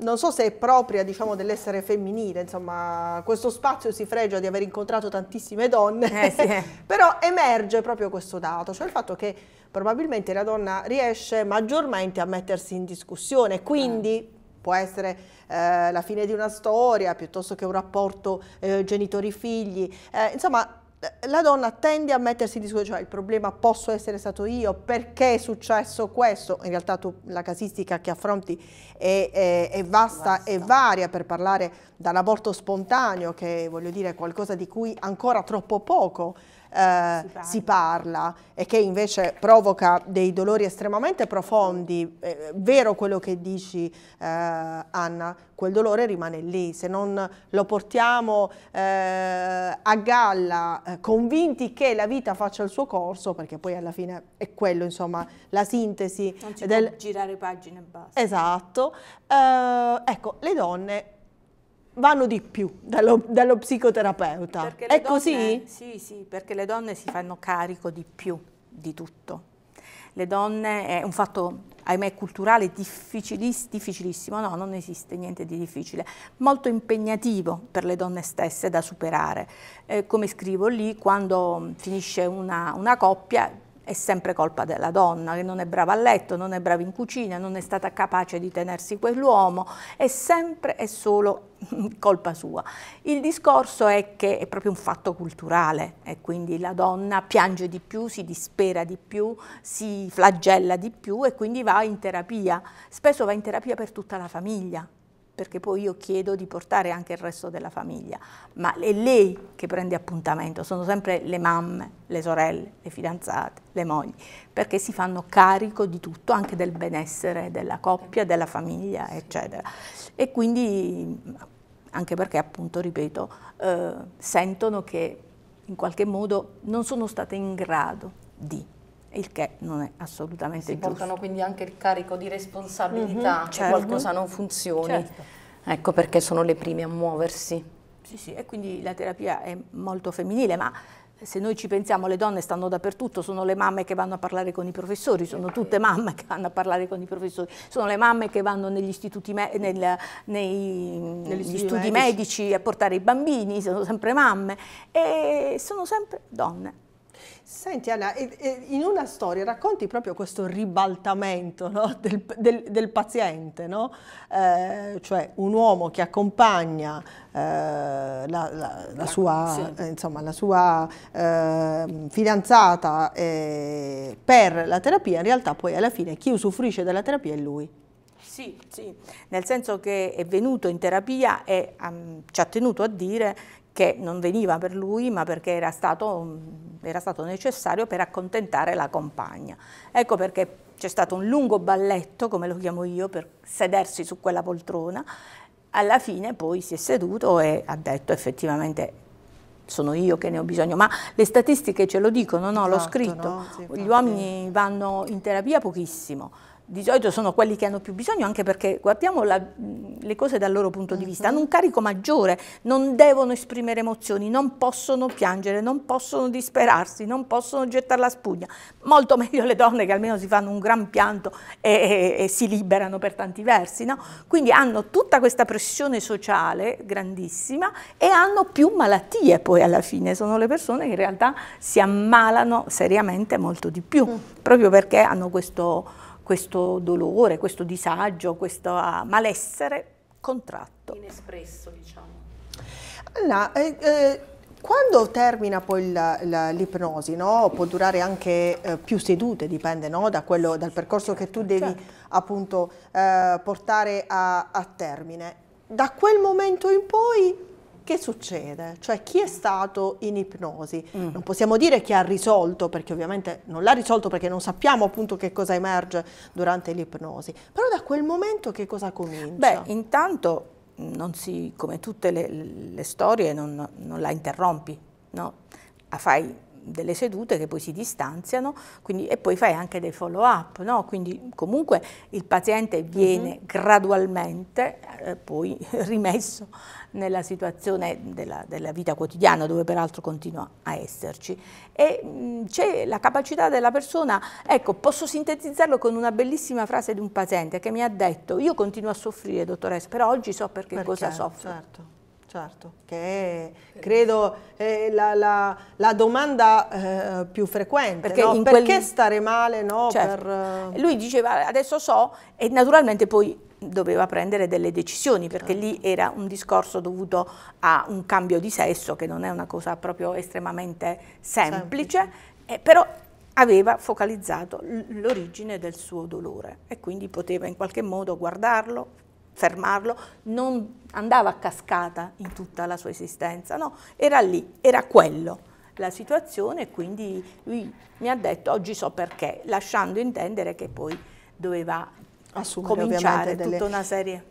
non so se è propria diciamo, dell'essere femminile, insomma questo spazio si fregia di aver incontrato tantissime donne, eh, sì. Eh. però emerge proprio questo dato, cioè il fatto che probabilmente la donna riesce maggiormente a mettersi in discussione, quindi può essere eh, la fine di una storia piuttosto che un rapporto eh, genitori-figli, eh, insomma eh, la donna tende a mettersi in discussione, cioè il problema posso essere stato io, perché è successo questo? In realtà tu la casistica che affronti è, è, è vasta e varia per parlare dall'aborto spontaneo, che voglio dire è qualcosa di cui ancora troppo poco eh, si, parla. si, parla. e che invece provoca dei dolori estremamente profondi, è eh, vero quello che dici eh, Anna, quel dolore rimane lì, se non lo portiamo eh, a galla eh, convinti che la vita faccia il suo corso, perché poi alla fine è quello insomma la sintesi. Non si del... girare pagine e basta. Esatto, ecco le donne vanno di più dallo, dallo psicoterapeuta. È donne, così? Sì, sì, perché le donne si fanno carico di più di tutto. Le donne è un fatto, ahimè, culturale difficilis, difficilissimo, no, non esiste niente di difficile, molto impegnativo per le donne stesse da superare. Eh, come scrivo lì, quando finisce una, una coppia, è sempre colpa della donna che non è brava a letto, non è brava in cucina, non è stata capace di tenersi quell'uomo, è sempre e solo colpa sua. Il discorso è che è proprio un fatto culturale e quindi la donna piange di più, si dispera di più, si flagella di più e quindi va in terapia. Spesso va in terapia per tutta la famiglia, perché poi io chiedo di portare anche il resto della famiglia, ma è lei che prende appuntamento, sono sempre le mamme, le sorelle, le fidanzate, le mogli, perché si fanno carico di tutto, anche del benessere della coppia, della famiglia, eccetera. E quindi, anche perché appunto, ripeto, eh, sentono che in qualche modo non sono state in grado di il che non è assolutamente si giusto. Si portano quindi anche il carico di responsabilità mm -hmm, certo. qualcosa non funzioni, certo. ecco perché sono le prime a muoversi. Sì, sì, e quindi la terapia è molto femminile, ma se noi ci pensiamo le donne stanno dappertutto, sono le mamme che vanno a parlare con i professori, sono tutte mamme che vanno a parlare con i professori, sono le mamme che vanno negli istituti nel, nei, negli studi, studi medici. medici a portare i bambini, sono sempre mamme e sono sempre donne. Senti Anna, in una storia racconti proprio questo ribaltamento no? del, del, del, paziente, no? eh, cioè un uomo che accompagna eh, la, la, la, sua, sì. insomma, la sua ehm, eh, fidanzata per la terapia, in realtà poi alla fine chi usufruisce della terapia è lui. Sì, sì, nel senso che è venuto in terapia e um, ci ha tenuto a dire che non veniva per lui ma perché era stato, era stato necessario per accontentare la compagna. Ecco perché c'è stato un lungo balletto, come lo chiamo io, per sedersi su quella poltrona. Alla fine poi si è seduto e ha detto effettivamente sono io che ne ho bisogno, ma le statistiche ce lo dicono, no? Esatto, l'ho scritto, no? sì, gli uomini vanno in terapia pochissimo, di solito sono quelli che hanno più bisogno, anche perché guardiamo la, le cose dal loro punto di mhm. vista, hanno un carico maggiore, non devono esprimere emozioni, non possono piangere, non possono disperarsi, non possono gettare la spugna. Molto meglio le donne che almeno si fanno un gran pianto e, e, e si liberano per tanti versi, no? Quindi hanno tutta questa pressione sociale grandissima e hanno più malattie poi alla fine, sono le persone che in realtà si ammalano seriamente molto di più, mm. proprio perché hanno questo questo dolore, questo disagio, questo ah, malessere contratto. Inespresso, diciamo. Allora, eh, eh, quando termina poi l'ipnosi, no? può durare anche eh, più sedute, dipende no? da quello, dal percorso che tu devi certo. appunto eh, portare a, a termine. Da quel momento in poi che succede? Cioè chi è stato in ipnosi? Mm. Non possiamo dire chi ha risolto, perché ovviamente non l'ha risolto perché non sappiamo appunto che cosa emerge durante l'ipnosi, però da quel momento che cosa comincia? Beh, intanto mm, non si, come tutte le, le storie non, non la interrompi, no? la fai delle sedute che poi si distanziano quindi, e poi fai anche dei follow up, no? quindi comunque il paziente viene uh mhm. -huh. gradualmente eh, poi rimesso nella situazione della, della, vita quotidiana dove peraltro continua a esserci e c'è la capacità della persona, ecco posso sintetizzarlo con una bellissima frase di un paziente che mi ha detto io continuo a soffrire dottoressa però oggi so perché, perché cosa soffro. Certo. Certo, che è, credo è eh, la, la, la domanda eh, più frequente, perché, no? perché stare male? No? Certo. Per... Eh, Lui diceva adesso so e naturalmente poi doveva prendere delle decisioni perché certo. lì era un discorso dovuto a un cambio di sesso che non è una cosa proprio estremamente semplice, semplice. Eh, però aveva focalizzato l'origine del suo dolore e quindi poteva in qualche modo guardarlo, fermarlo, non andava a cascata in tutta la sua esistenza, no, era lì, era quello la situazione e quindi lui mi ha detto oggi so perché, lasciando intendere che poi doveva Assumere cominciare delle... tutta una serie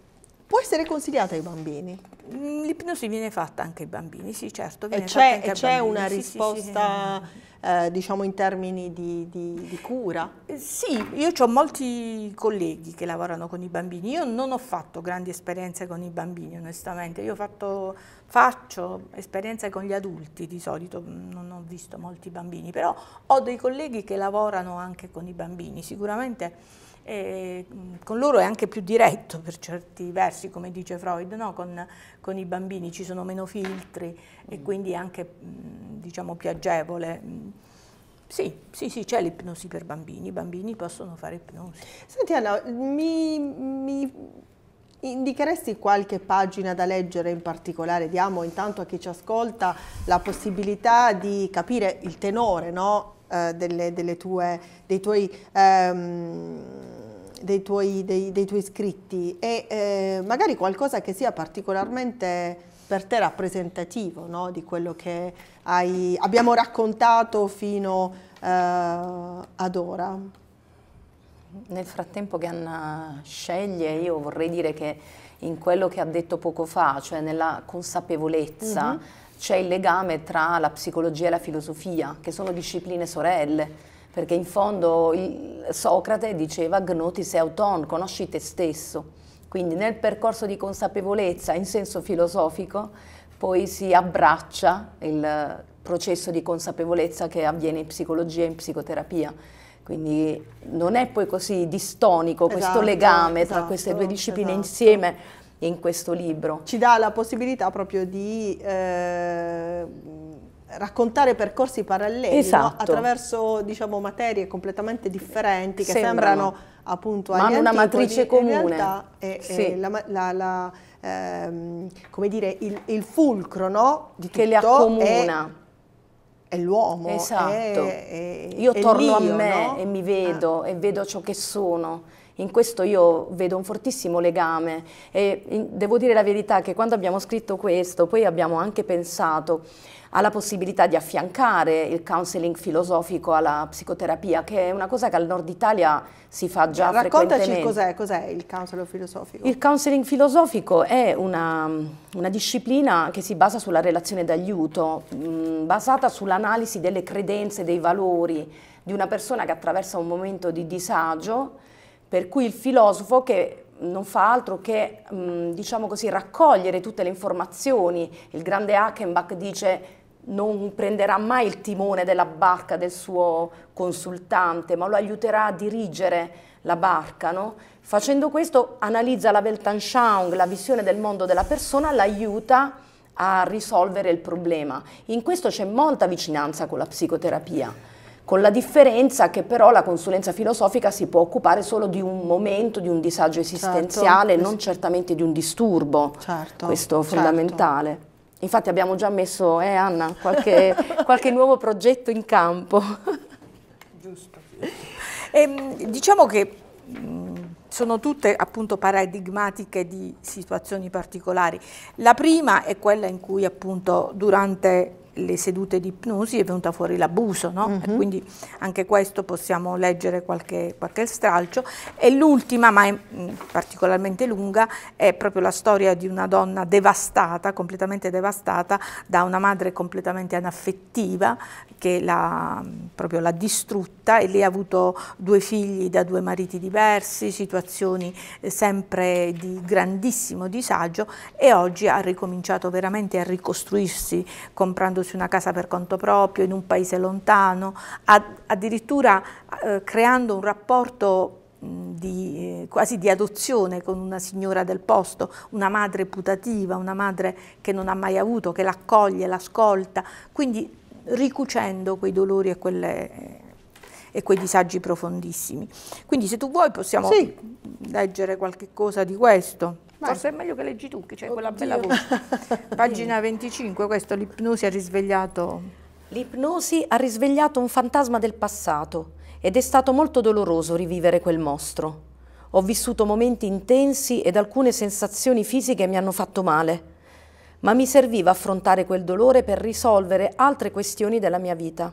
può essere consigliata ai bambini? Mm, l'ipnosi viene fatta anche ai bambini, sì certo. Viene e c'è, e c'è una risposta sì, sì. Eh, diciamo in termini di, di, di cura? Eh, sì, io ho molti colleghi che lavorano con i bambini, io non ho fatto grandi esperienze con i bambini onestamente, io fatto, faccio esperienze con gli adulti di solito, mm, non ho visto molti bambini, però ho dei colleghi che lavorano anche con i bambini, sicuramente eh, con loro è anche più diretto per certi versi, come dice Freud, no? con, con, i bambini ci sono meno filtri e mm. quindi è anche diciamo, più agevole. Sì, sì, sì, c'è l'ipnosi per bambini, i bambini possono fare ipnosi. Senti Anna, mi, mi indicheresti qualche pagina da leggere in particolare? Diamo intanto a chi ci ascolta la possibilità di capire il tenore, no? eh, delle, delle tue, dei, tuoi, ehm, dei, tuoi, dei, dei tuoi scritti e eh, magari qualcosa che sia particolarmente per te rappresentativo no? di quello che hai, abbiamo raccontato fino eh, ad ora. Nel frattempo che Anna sceglie, io vorrei dire che in quello che ha detto poco fa, cioè nella consapevolezza mm -hmm c'è il legame tra la psicologia e la filosofia, che sono discipline sorelle, perché in fondo Socrate diceva gnotis e auton, conosci te stesso. Quindi nel percorso di consapevolezza in senso filosofico poi si abbraccia il processo di consapevolezza che avviene in psicologia e in psicoterapia. Quindi non è poi così distonico esatto, questo legame esatto, tra queste due esatto, discipline esatto. insieme in questo libro. Ci dà la possibilità proprio di eh, raccontare percorsi paralleli esatto. no? attraverso diciamo, materie completamente differenti che sembrano, sembrano appunto ma hanno una matrice comune. In realtà è, sì. è la, la, la, ehm, come dire, il, il fulcro no? di tutto le accomuna. È, è l'uomo. Esatto. È, è, Io è torno a me no? e mi vedo ah. e vedo ciò che sono in questo io vedo un fortissimo legame e devo dire la verità che quando abbiamo scritto questo poi abbiamo anche pensato alla possibilità di affiancare il counseling filosofico alla psicoterapia, che è una cosa che al nord Italia si fa già Raccontaci cos'è, cos'è il counseling filosofico? Il counseling filosofico è una, una disciplina che si basa sulla relazione d'aiuto, mm, basata sull'analisi delle credenze, dei valori di una persona che attraversa un momento di disagio per cui il filosofo che non fa altro che, mm, diciamo così, raccogliere tutte le informazioni. Il grande Hakenbach dice non prenderà mai il timone della barca del suo consultante, ma lo aiuterà a dirigere la barca. No? Facendo questo analizza la Weltanschauung, la visione del mondo della persona, l'aiuta a risolvere il problema. In questo c'è molta vicinanza con la psicoterapia con la differenza che però la consulenza filosofica si può occupare solo di un momento, di un disagio certo, esistenziale, certo. non certamente di un disturbo, certo. questo certo. fondamentale. Infatti abbiamo già messo, eh Anna, qualche, qualche nuovo progetto in campo. Giusto. E, ehm, diciamo che sono tutte appunto paradigmatiche di situazioni particolari. La prima è quella in cui appunto durante le sedute di ipnosi è venuta fuori l'abuso, no? mm -hmm. quindi anche questo possiamo leggere qualche, qualche stralcio. E l'ultima, ma è mm, particolarmente lunga, è proprio la storia di una donna devastata, completamente devastata, da una madre completamente anaffettiva che l'ha proprio l'ha distrutta e lei ha avuto due figli da due mariti diversi, situazioni eh, sempre di grandissimo disagio e oggi ha ricominciato veramente a ricostruirsi comprandosi una casa per conto proprio in un paese lontano, addirittura eh, creando un rapporto di, eh, quasi di adozione con una signora del posto, una madre putativa, una madre che non ha mai avuto, che l'accoglie, l'ascolta, quindi ricucendo quei dolori e, quelle, e quei disagi profondissimi. Quindi se tu vuoi possiamo sì. leggere qualche cosa di questo. Vai. Forse è meglio che leggi tu, che c'è quella bella voce. Pagina 25, questo l'ipnosi ha risvegliato... L'ipnosi ha risvegliato un fantasma del passato ed è stato molto doloroso rivivere quel mostro. Ho vissuto momenti intensi ed alcune sensazioni fisiche mi hanno fatto male ma mi serviva affrontare quel dolore per risolvere altre questioni della mia vita.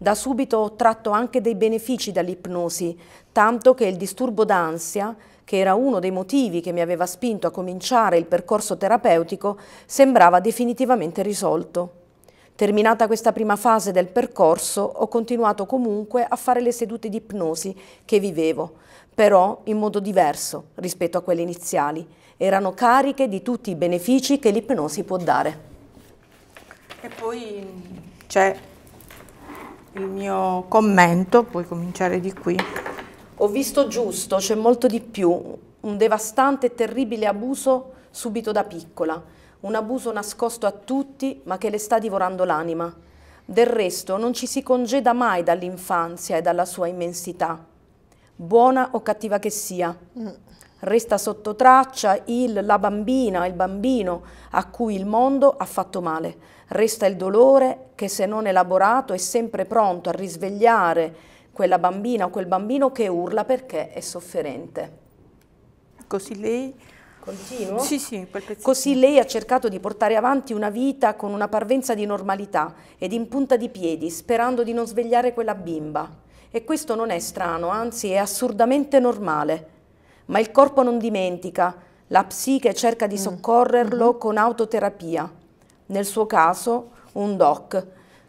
Da subito ho tratto anche dei benefici dall'ipnosi, tanto che il disturbo d'ansia, che era uno dei motivi che mi aveva spinto a cominciare il percorso terapeutico, sembrava definitivamente risolto. Terminata questa prima fase del percorso, ho continuato comunque a fare le sedute di ipnosi che vivevo, però in modo diverso rispetto a quelle iniziali, erano cariche di tutti i benefici che l'ipnosi può dare. E poi c'è il mio commento, puoi cominciare di qui. Ho visto giusto, c'è molto di più, un devastante e terribile abuso subito da piccola, un abuso nascosto a tutti ma che le sta divorando l'anima. Del resto non ci si congeda mai dall'infanzia e dalla sua immensità, buona o cattiva che sia. Mm. Resta sotto traccia il, la bambina, il bambino a cui il mondo ha fatto male. Resta il dolore che se non elaborato è sempre pronto a risvegliare quella bambina o quel bambino che urla perché è sofferente. Così lei Continuo? Sì, sì, Così lei ha cercato di portare avanti una vita con una parvenza di normalità ed in punta di piedi, sperando di non svegliare quella bimba. E questo non è strano, anzi è assurdamente normale ma il corpo non dimentica, la psiche cerca di mm. soccorrerlo mm. con autoterapia, nel suo caso un doc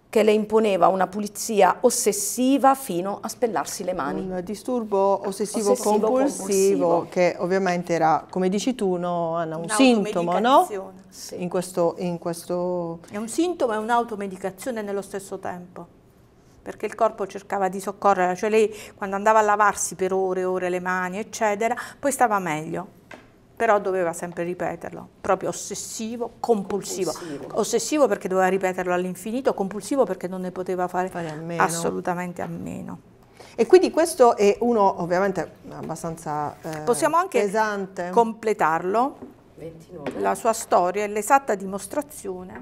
che le imponeva una pulizia ossessiva fino a spellarsi le mani. Un disturbo ossessivo, compulsivo, compulsivo, che ovviamente era, come dici tu, no, Anna, un sintomo, no? Sì. In questo, in questo... È un sintomo e un'automedicazione nello stesso tempo perché il corpo cercava di soccorrere, cioè lei quando andava a lavarsi per ore e ore le mani, eccetera, poi stava meglio. Però doveva sempre ripeterlo, proprio ossessivo, compulsivo. Compulsivo, ossessivo perché doveva ripeterlo all'infinito, compulsivo perché non ne poteva fare, fare a assolutamente a meno. E quindi questo è uno ovviamente abbastanza pesante. Eh, Possiamo anche pesante. completarlo, 29. la sua storia è l'esatta dimostrazione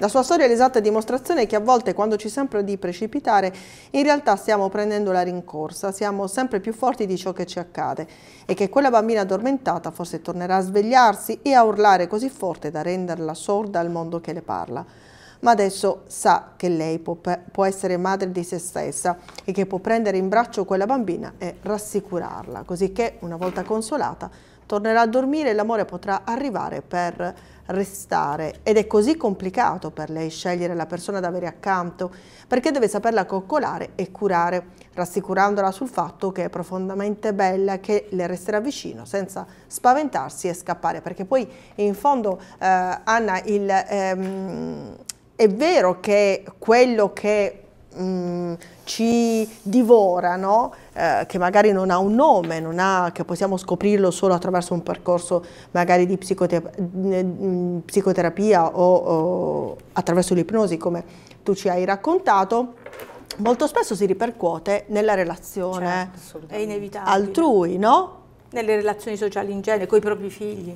la sua storia è l'esatta dimostrazione che a volte quando ci sembra di precipitare in realtà stiamo prendendo la rincorsa, siamo sempre più forti di ciò che ci accade e che quella bambina addormentata forse tornerà a svegliarsi e a urlare così forte da renderla sorda al mondo che le parla ma adesso sa che lei può, può, essere madre di se stessa e che può prendere in braccio quella bambina e rassicurarla, così che, una volta consolata, tornerà a dormire e l'amore potrà arrivare per restare. Ed è così complicato per lei scegliere la persona da avere accanto, perché deve saperla coccolare e curare, rassicurandola sul fatto che è profondamente bella, che le resterà vicino senza spaventarsi e scappare, perché poi in fondo eh, Anna il, ehm, è vero che quello che mh, mm, ci divorano, eh, che magari non ha un nome, ha, che possiamo scoprirlo solo attraverso un percorso magari di psicote mm, mm, psicoterapia o, o attraverso l'ipnosi come tu ci hai raccontato, molto spesso si ripercuote nella relazione certo, altrui, no? Nelle relazioni sociali in genere, con i propri figli,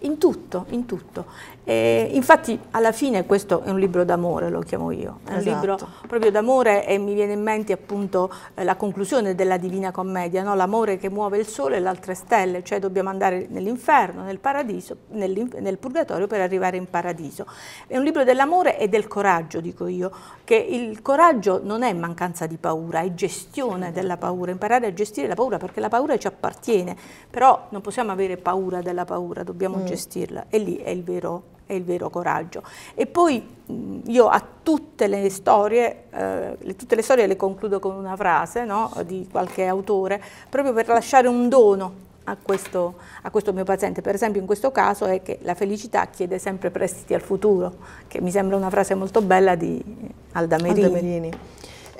in tutto, in tutto. E infatti alla fine questo è un libro d'amore, lo chiamo io, è esatto. un libro esatto. proprio d'amore e mi viene in mente appunto eh, la conclusione della Divina Commedia, no? l'amore che muove il sole e le altre stelle, cioè dobbiamo andare nell'inferno, nel paradiso, nell nel purgatorio per arrivare in paradiso. È un libro dell'amore e del coraggio, dico io, che il coraggio non è mancanza di paura, è gestione della paura, imparare a gestire la paura perché la paura ci appartiene, però non possiamo avere paura della paura, dobbiamo mm. gestirla e lì è il vero è il vero coraggio. E poi io a tutte le storie, eh, tutte le storie le concludo con una frase no, di qualche autore, proprio per lasciare un dono a questo, a questo, mio paziente. Per esempio in questo caso è che la felicità chiede sempre prestiti al futuro, che mi sembra una frase molto bella di Alda Merini. Alda Merini.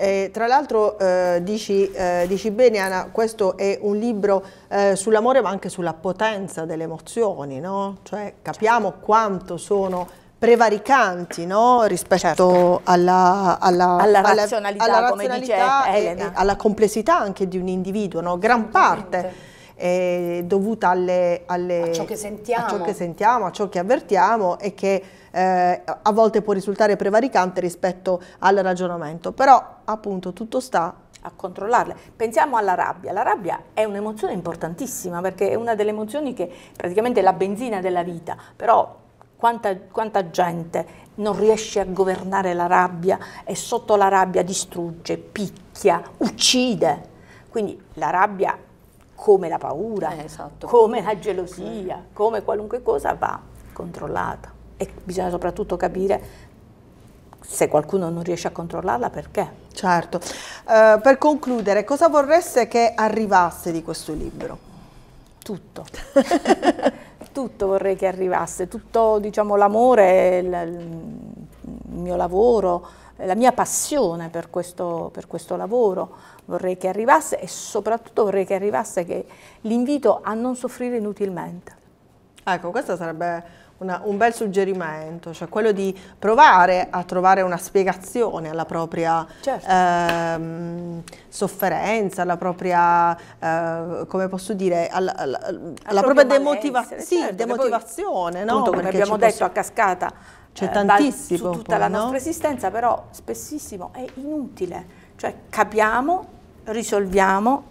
Eh, tra l'altro eh, dici, eh, dici, bene Anna, questo è un libro eh, sull'amore ma anche sulla potenza delle emozioni, no? cioè, capiamo certo. quanto sono prevaricanti no? rispetto certo. alla, alla, alla, razionalità, alla, razionalità, come dice Elena. alla complessità anche di un individuo, no? gran parte eh, dovuta alle, alle, a, ciò che sentiamo. a ciò che sentiamo, a ciò che avvertiamo e che eh, a volte può risultare prevaricante rispetto al ragionamento. Però appunto tutto sta a controllarle. Pensiamo alla rabbia. La rabbia è un'emozione importantissima perché è una delle emozioni che praticamente è la benzina della vita, però quanta, quanta gente non riesce a governare la rabbia e sotto la rabbia distrugge, picchia, uccide. Quindi la rabbia come la paura, eh, esatto. come la gelosia, mm. come qualunque cosa va controllata. E bisogna soprattutto capire se qualcuno non riesce a controllarla perché. Certo. Uh, per concludere, cosa vorreste che arrivasse di questo libro? Tutto. tutto vorrei che arrivasse, tutto diciamo, l'amore, il, il mio lavoro, la mia passione per questo, per questo lavoro vorrei che arrivasse e soprattutto vorrei che arrivasse che l'invito a non soffrire inutilmente. Ecco, questo sarebbe una, un bel suggerimento, cioè quello di provare a trovare una spiegazione alla propria certo. ehm, sofferenza, alla propria, eh, come posso dire, alla, alla, alla propria demotiva sì, certo, demotivazione. Poi, no? Appunto, come abbiamo detto posso... a cascata, c'è eh, tantissimo. Su tutta poi, la no? nostra esistenza, però spessissimo è inutile. Cioè capiamo, risolviamo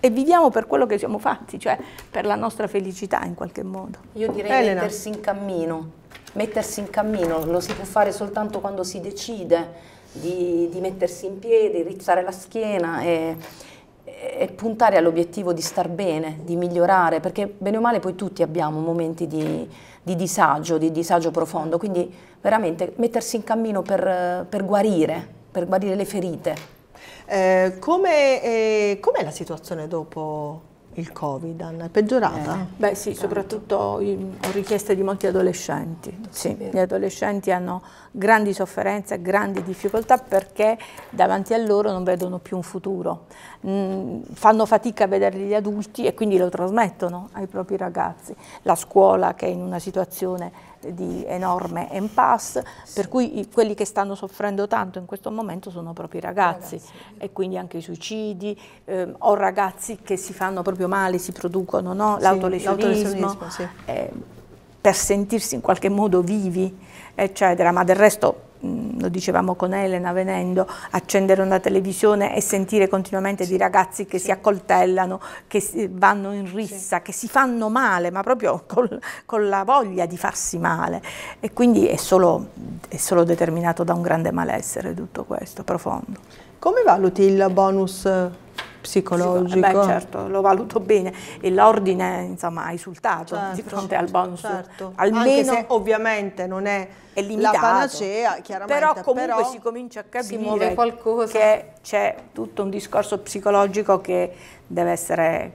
e viviamo per quello che siamo fatti, cioè per la nostra felicità in qualche modo. Io direi Elena. mettersi in cammino. Mettersi in cammino lo si può fare soltanto quando si decide di, di mettersi in piedi, rizzare la schiena e e puntare all'obiettivo di star bene, di migliorare, perché bene o male poi tutti abbiamo momenti di, di disagio, di disagio profondo, quindi veramente mettersi in cammino per, per guarire, per guarire le ferite. Eh, Come è, eh, com la situazione dopo il Covid, Anna? È peggiorata? Eh, beh sì, soprattutto ho richieste di molti adolescenti. Sì, gli adolescenti hanno grandi sofferenze, grandi difficoltà perché davanti a loro non vedono più un futuro, mm, fanno fatica a vedere gli adulti e quindi lo trasmettono ai propri ragazzi. La scuola che è in una situazione di enorme impasse, per cui quelli che stanno soffrendo tanto in questo momento sono proprio i ragazzi, ragazzi. e quindi anche i suicidi ehm, o ragazzi che si fanno proprio male, si producono, no? l'autolesionismo, sì, eh, per sentirsi in qualche modo vivi eccetera, ma del resto lo dicevamo con Elena venendo, accendere una televisione e sentire continuamente sì. di ragazzi che sì. si accoltellano, che vanno in rissa, sì. che si fanno male, ma proprio col, con la voglia di farsi male. E quindi è solo, è solo determinato da un grande malessere tutto questo, profondo. Come valuti il bonus psicologico. Eh, beh, certo, lo valuto bene e l'ordine insomma, ha risultato certo, di fronte al certo, bonus. Certo. Almeno, se, ovviamente non è, è la panacea, chiaramente. Però comunque però si comincia a capire che c'è tutto un discorso psicologico che deve essere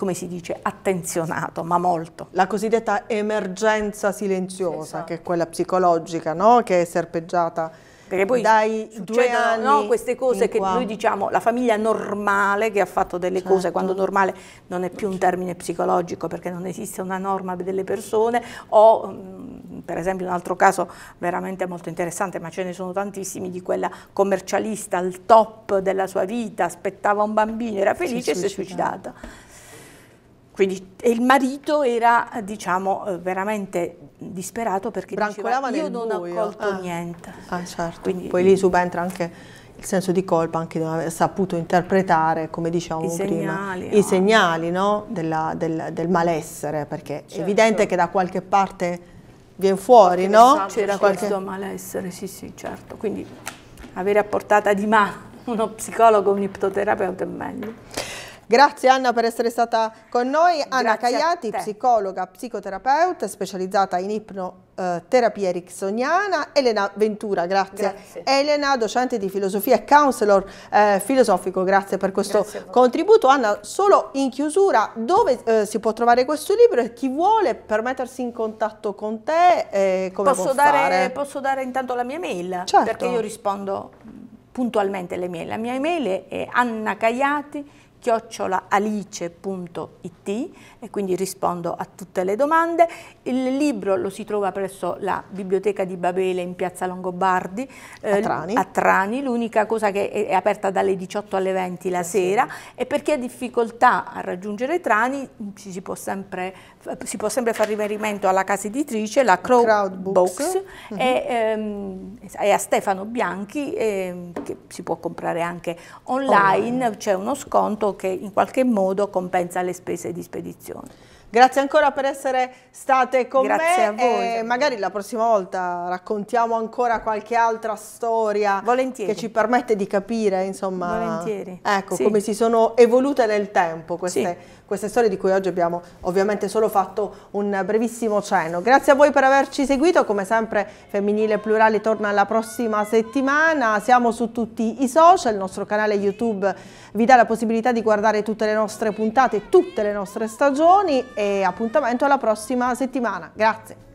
come si dice, attenzionato, ma molto. La cosiddetta emergenza silenziosa, esatto. che è quella psicologica, no? che è serpeggiata perché poi dai succedono no, queste cose che qua. noi diciamo la famiglia normale che ha fatto delle certo. cose, quando normale non è più un termine psicologico perché non esiste una norma delle persone o mm, per esempio un altro caso veramente molto interessante, ma ce ne sono tantissimi, di quella commercialista al top della sua vita, aspettava un bambino, era felice e si è suicidata. Quindi il marito era, diciamo, eh, veramente disperato perché diceva io non buio. ho colto ah. niente. Ah, certo. Quindi, Poi lì subentra anche il senso di colpa, anche di non aver saputo interpretare, come dicevamo i prima, segnali, i no? segnali no? Della, del, del, malessere, perché certo. è evidente che da qualche parte viene fuori, Perché no? C'era qualche malessere, sì, sì, certo. Quindi avere a portata di mano uno psicologo, un iptoterapeuta è meglio. Grazie Anna per essere stata con noi. Anna Grazie Cagliati, psicologa, psicoterapeuta specializzata in ipno eh, terapia ericksoniana, Elena Ventura, grazie. grazie. Elena, docente di filosofia e counselor eh, filosofico, grazie per questo grazie contributo. Anna, solo in chiusura, dove eh, si può trovare questo libro e chi vuole per mettersi in contatto con te, eh, come posso può dare, fare? Posso dare intanto la mia mail, certo. perché io rispondo mm, puntualmente alle mail. La mia email è annacaiati.com chiocciolaalice.it e quindi rispondo a tutte le domande. Il libro lo si trova presso la Biblioteca di Babele in Piazza Longobardi eh, a Trani, l'unica cosa che è aperta dalle 18 alle 20 la sì, sera sì. e per chi ha difficoltà a raggiungere Trani ci si può sempre, si può sempre fare riferimento alla casa editrice, la Crow Books uh -huh. e, mhm. ehm, e, a Stefano Bianchi eh, che si può comprare anche online, online. c'è uno sconto che in qualche modo compensa le spese di spedizione. Grazie ancora per essere state con Grazie me e magari la prossima volta raccontiamo ancora qualche altra storia Volentieri. che ci permette di capire insomma ecco, sì. come si sono evolute nel tempo queste sì queste storie di cui oggi abbiamo ovviamente solo fatto un brevissimo cenno. Grazie a voi per averci seguito, come sempre Femminile Plurale torna la prossima settimana, siamo su tutti i social, il nostro canale YouTube vi dà la possibilità di guardare tutte le nostre puntate, tutte le nostre stagioni e appuntamento alla prossima settimana. Grazie.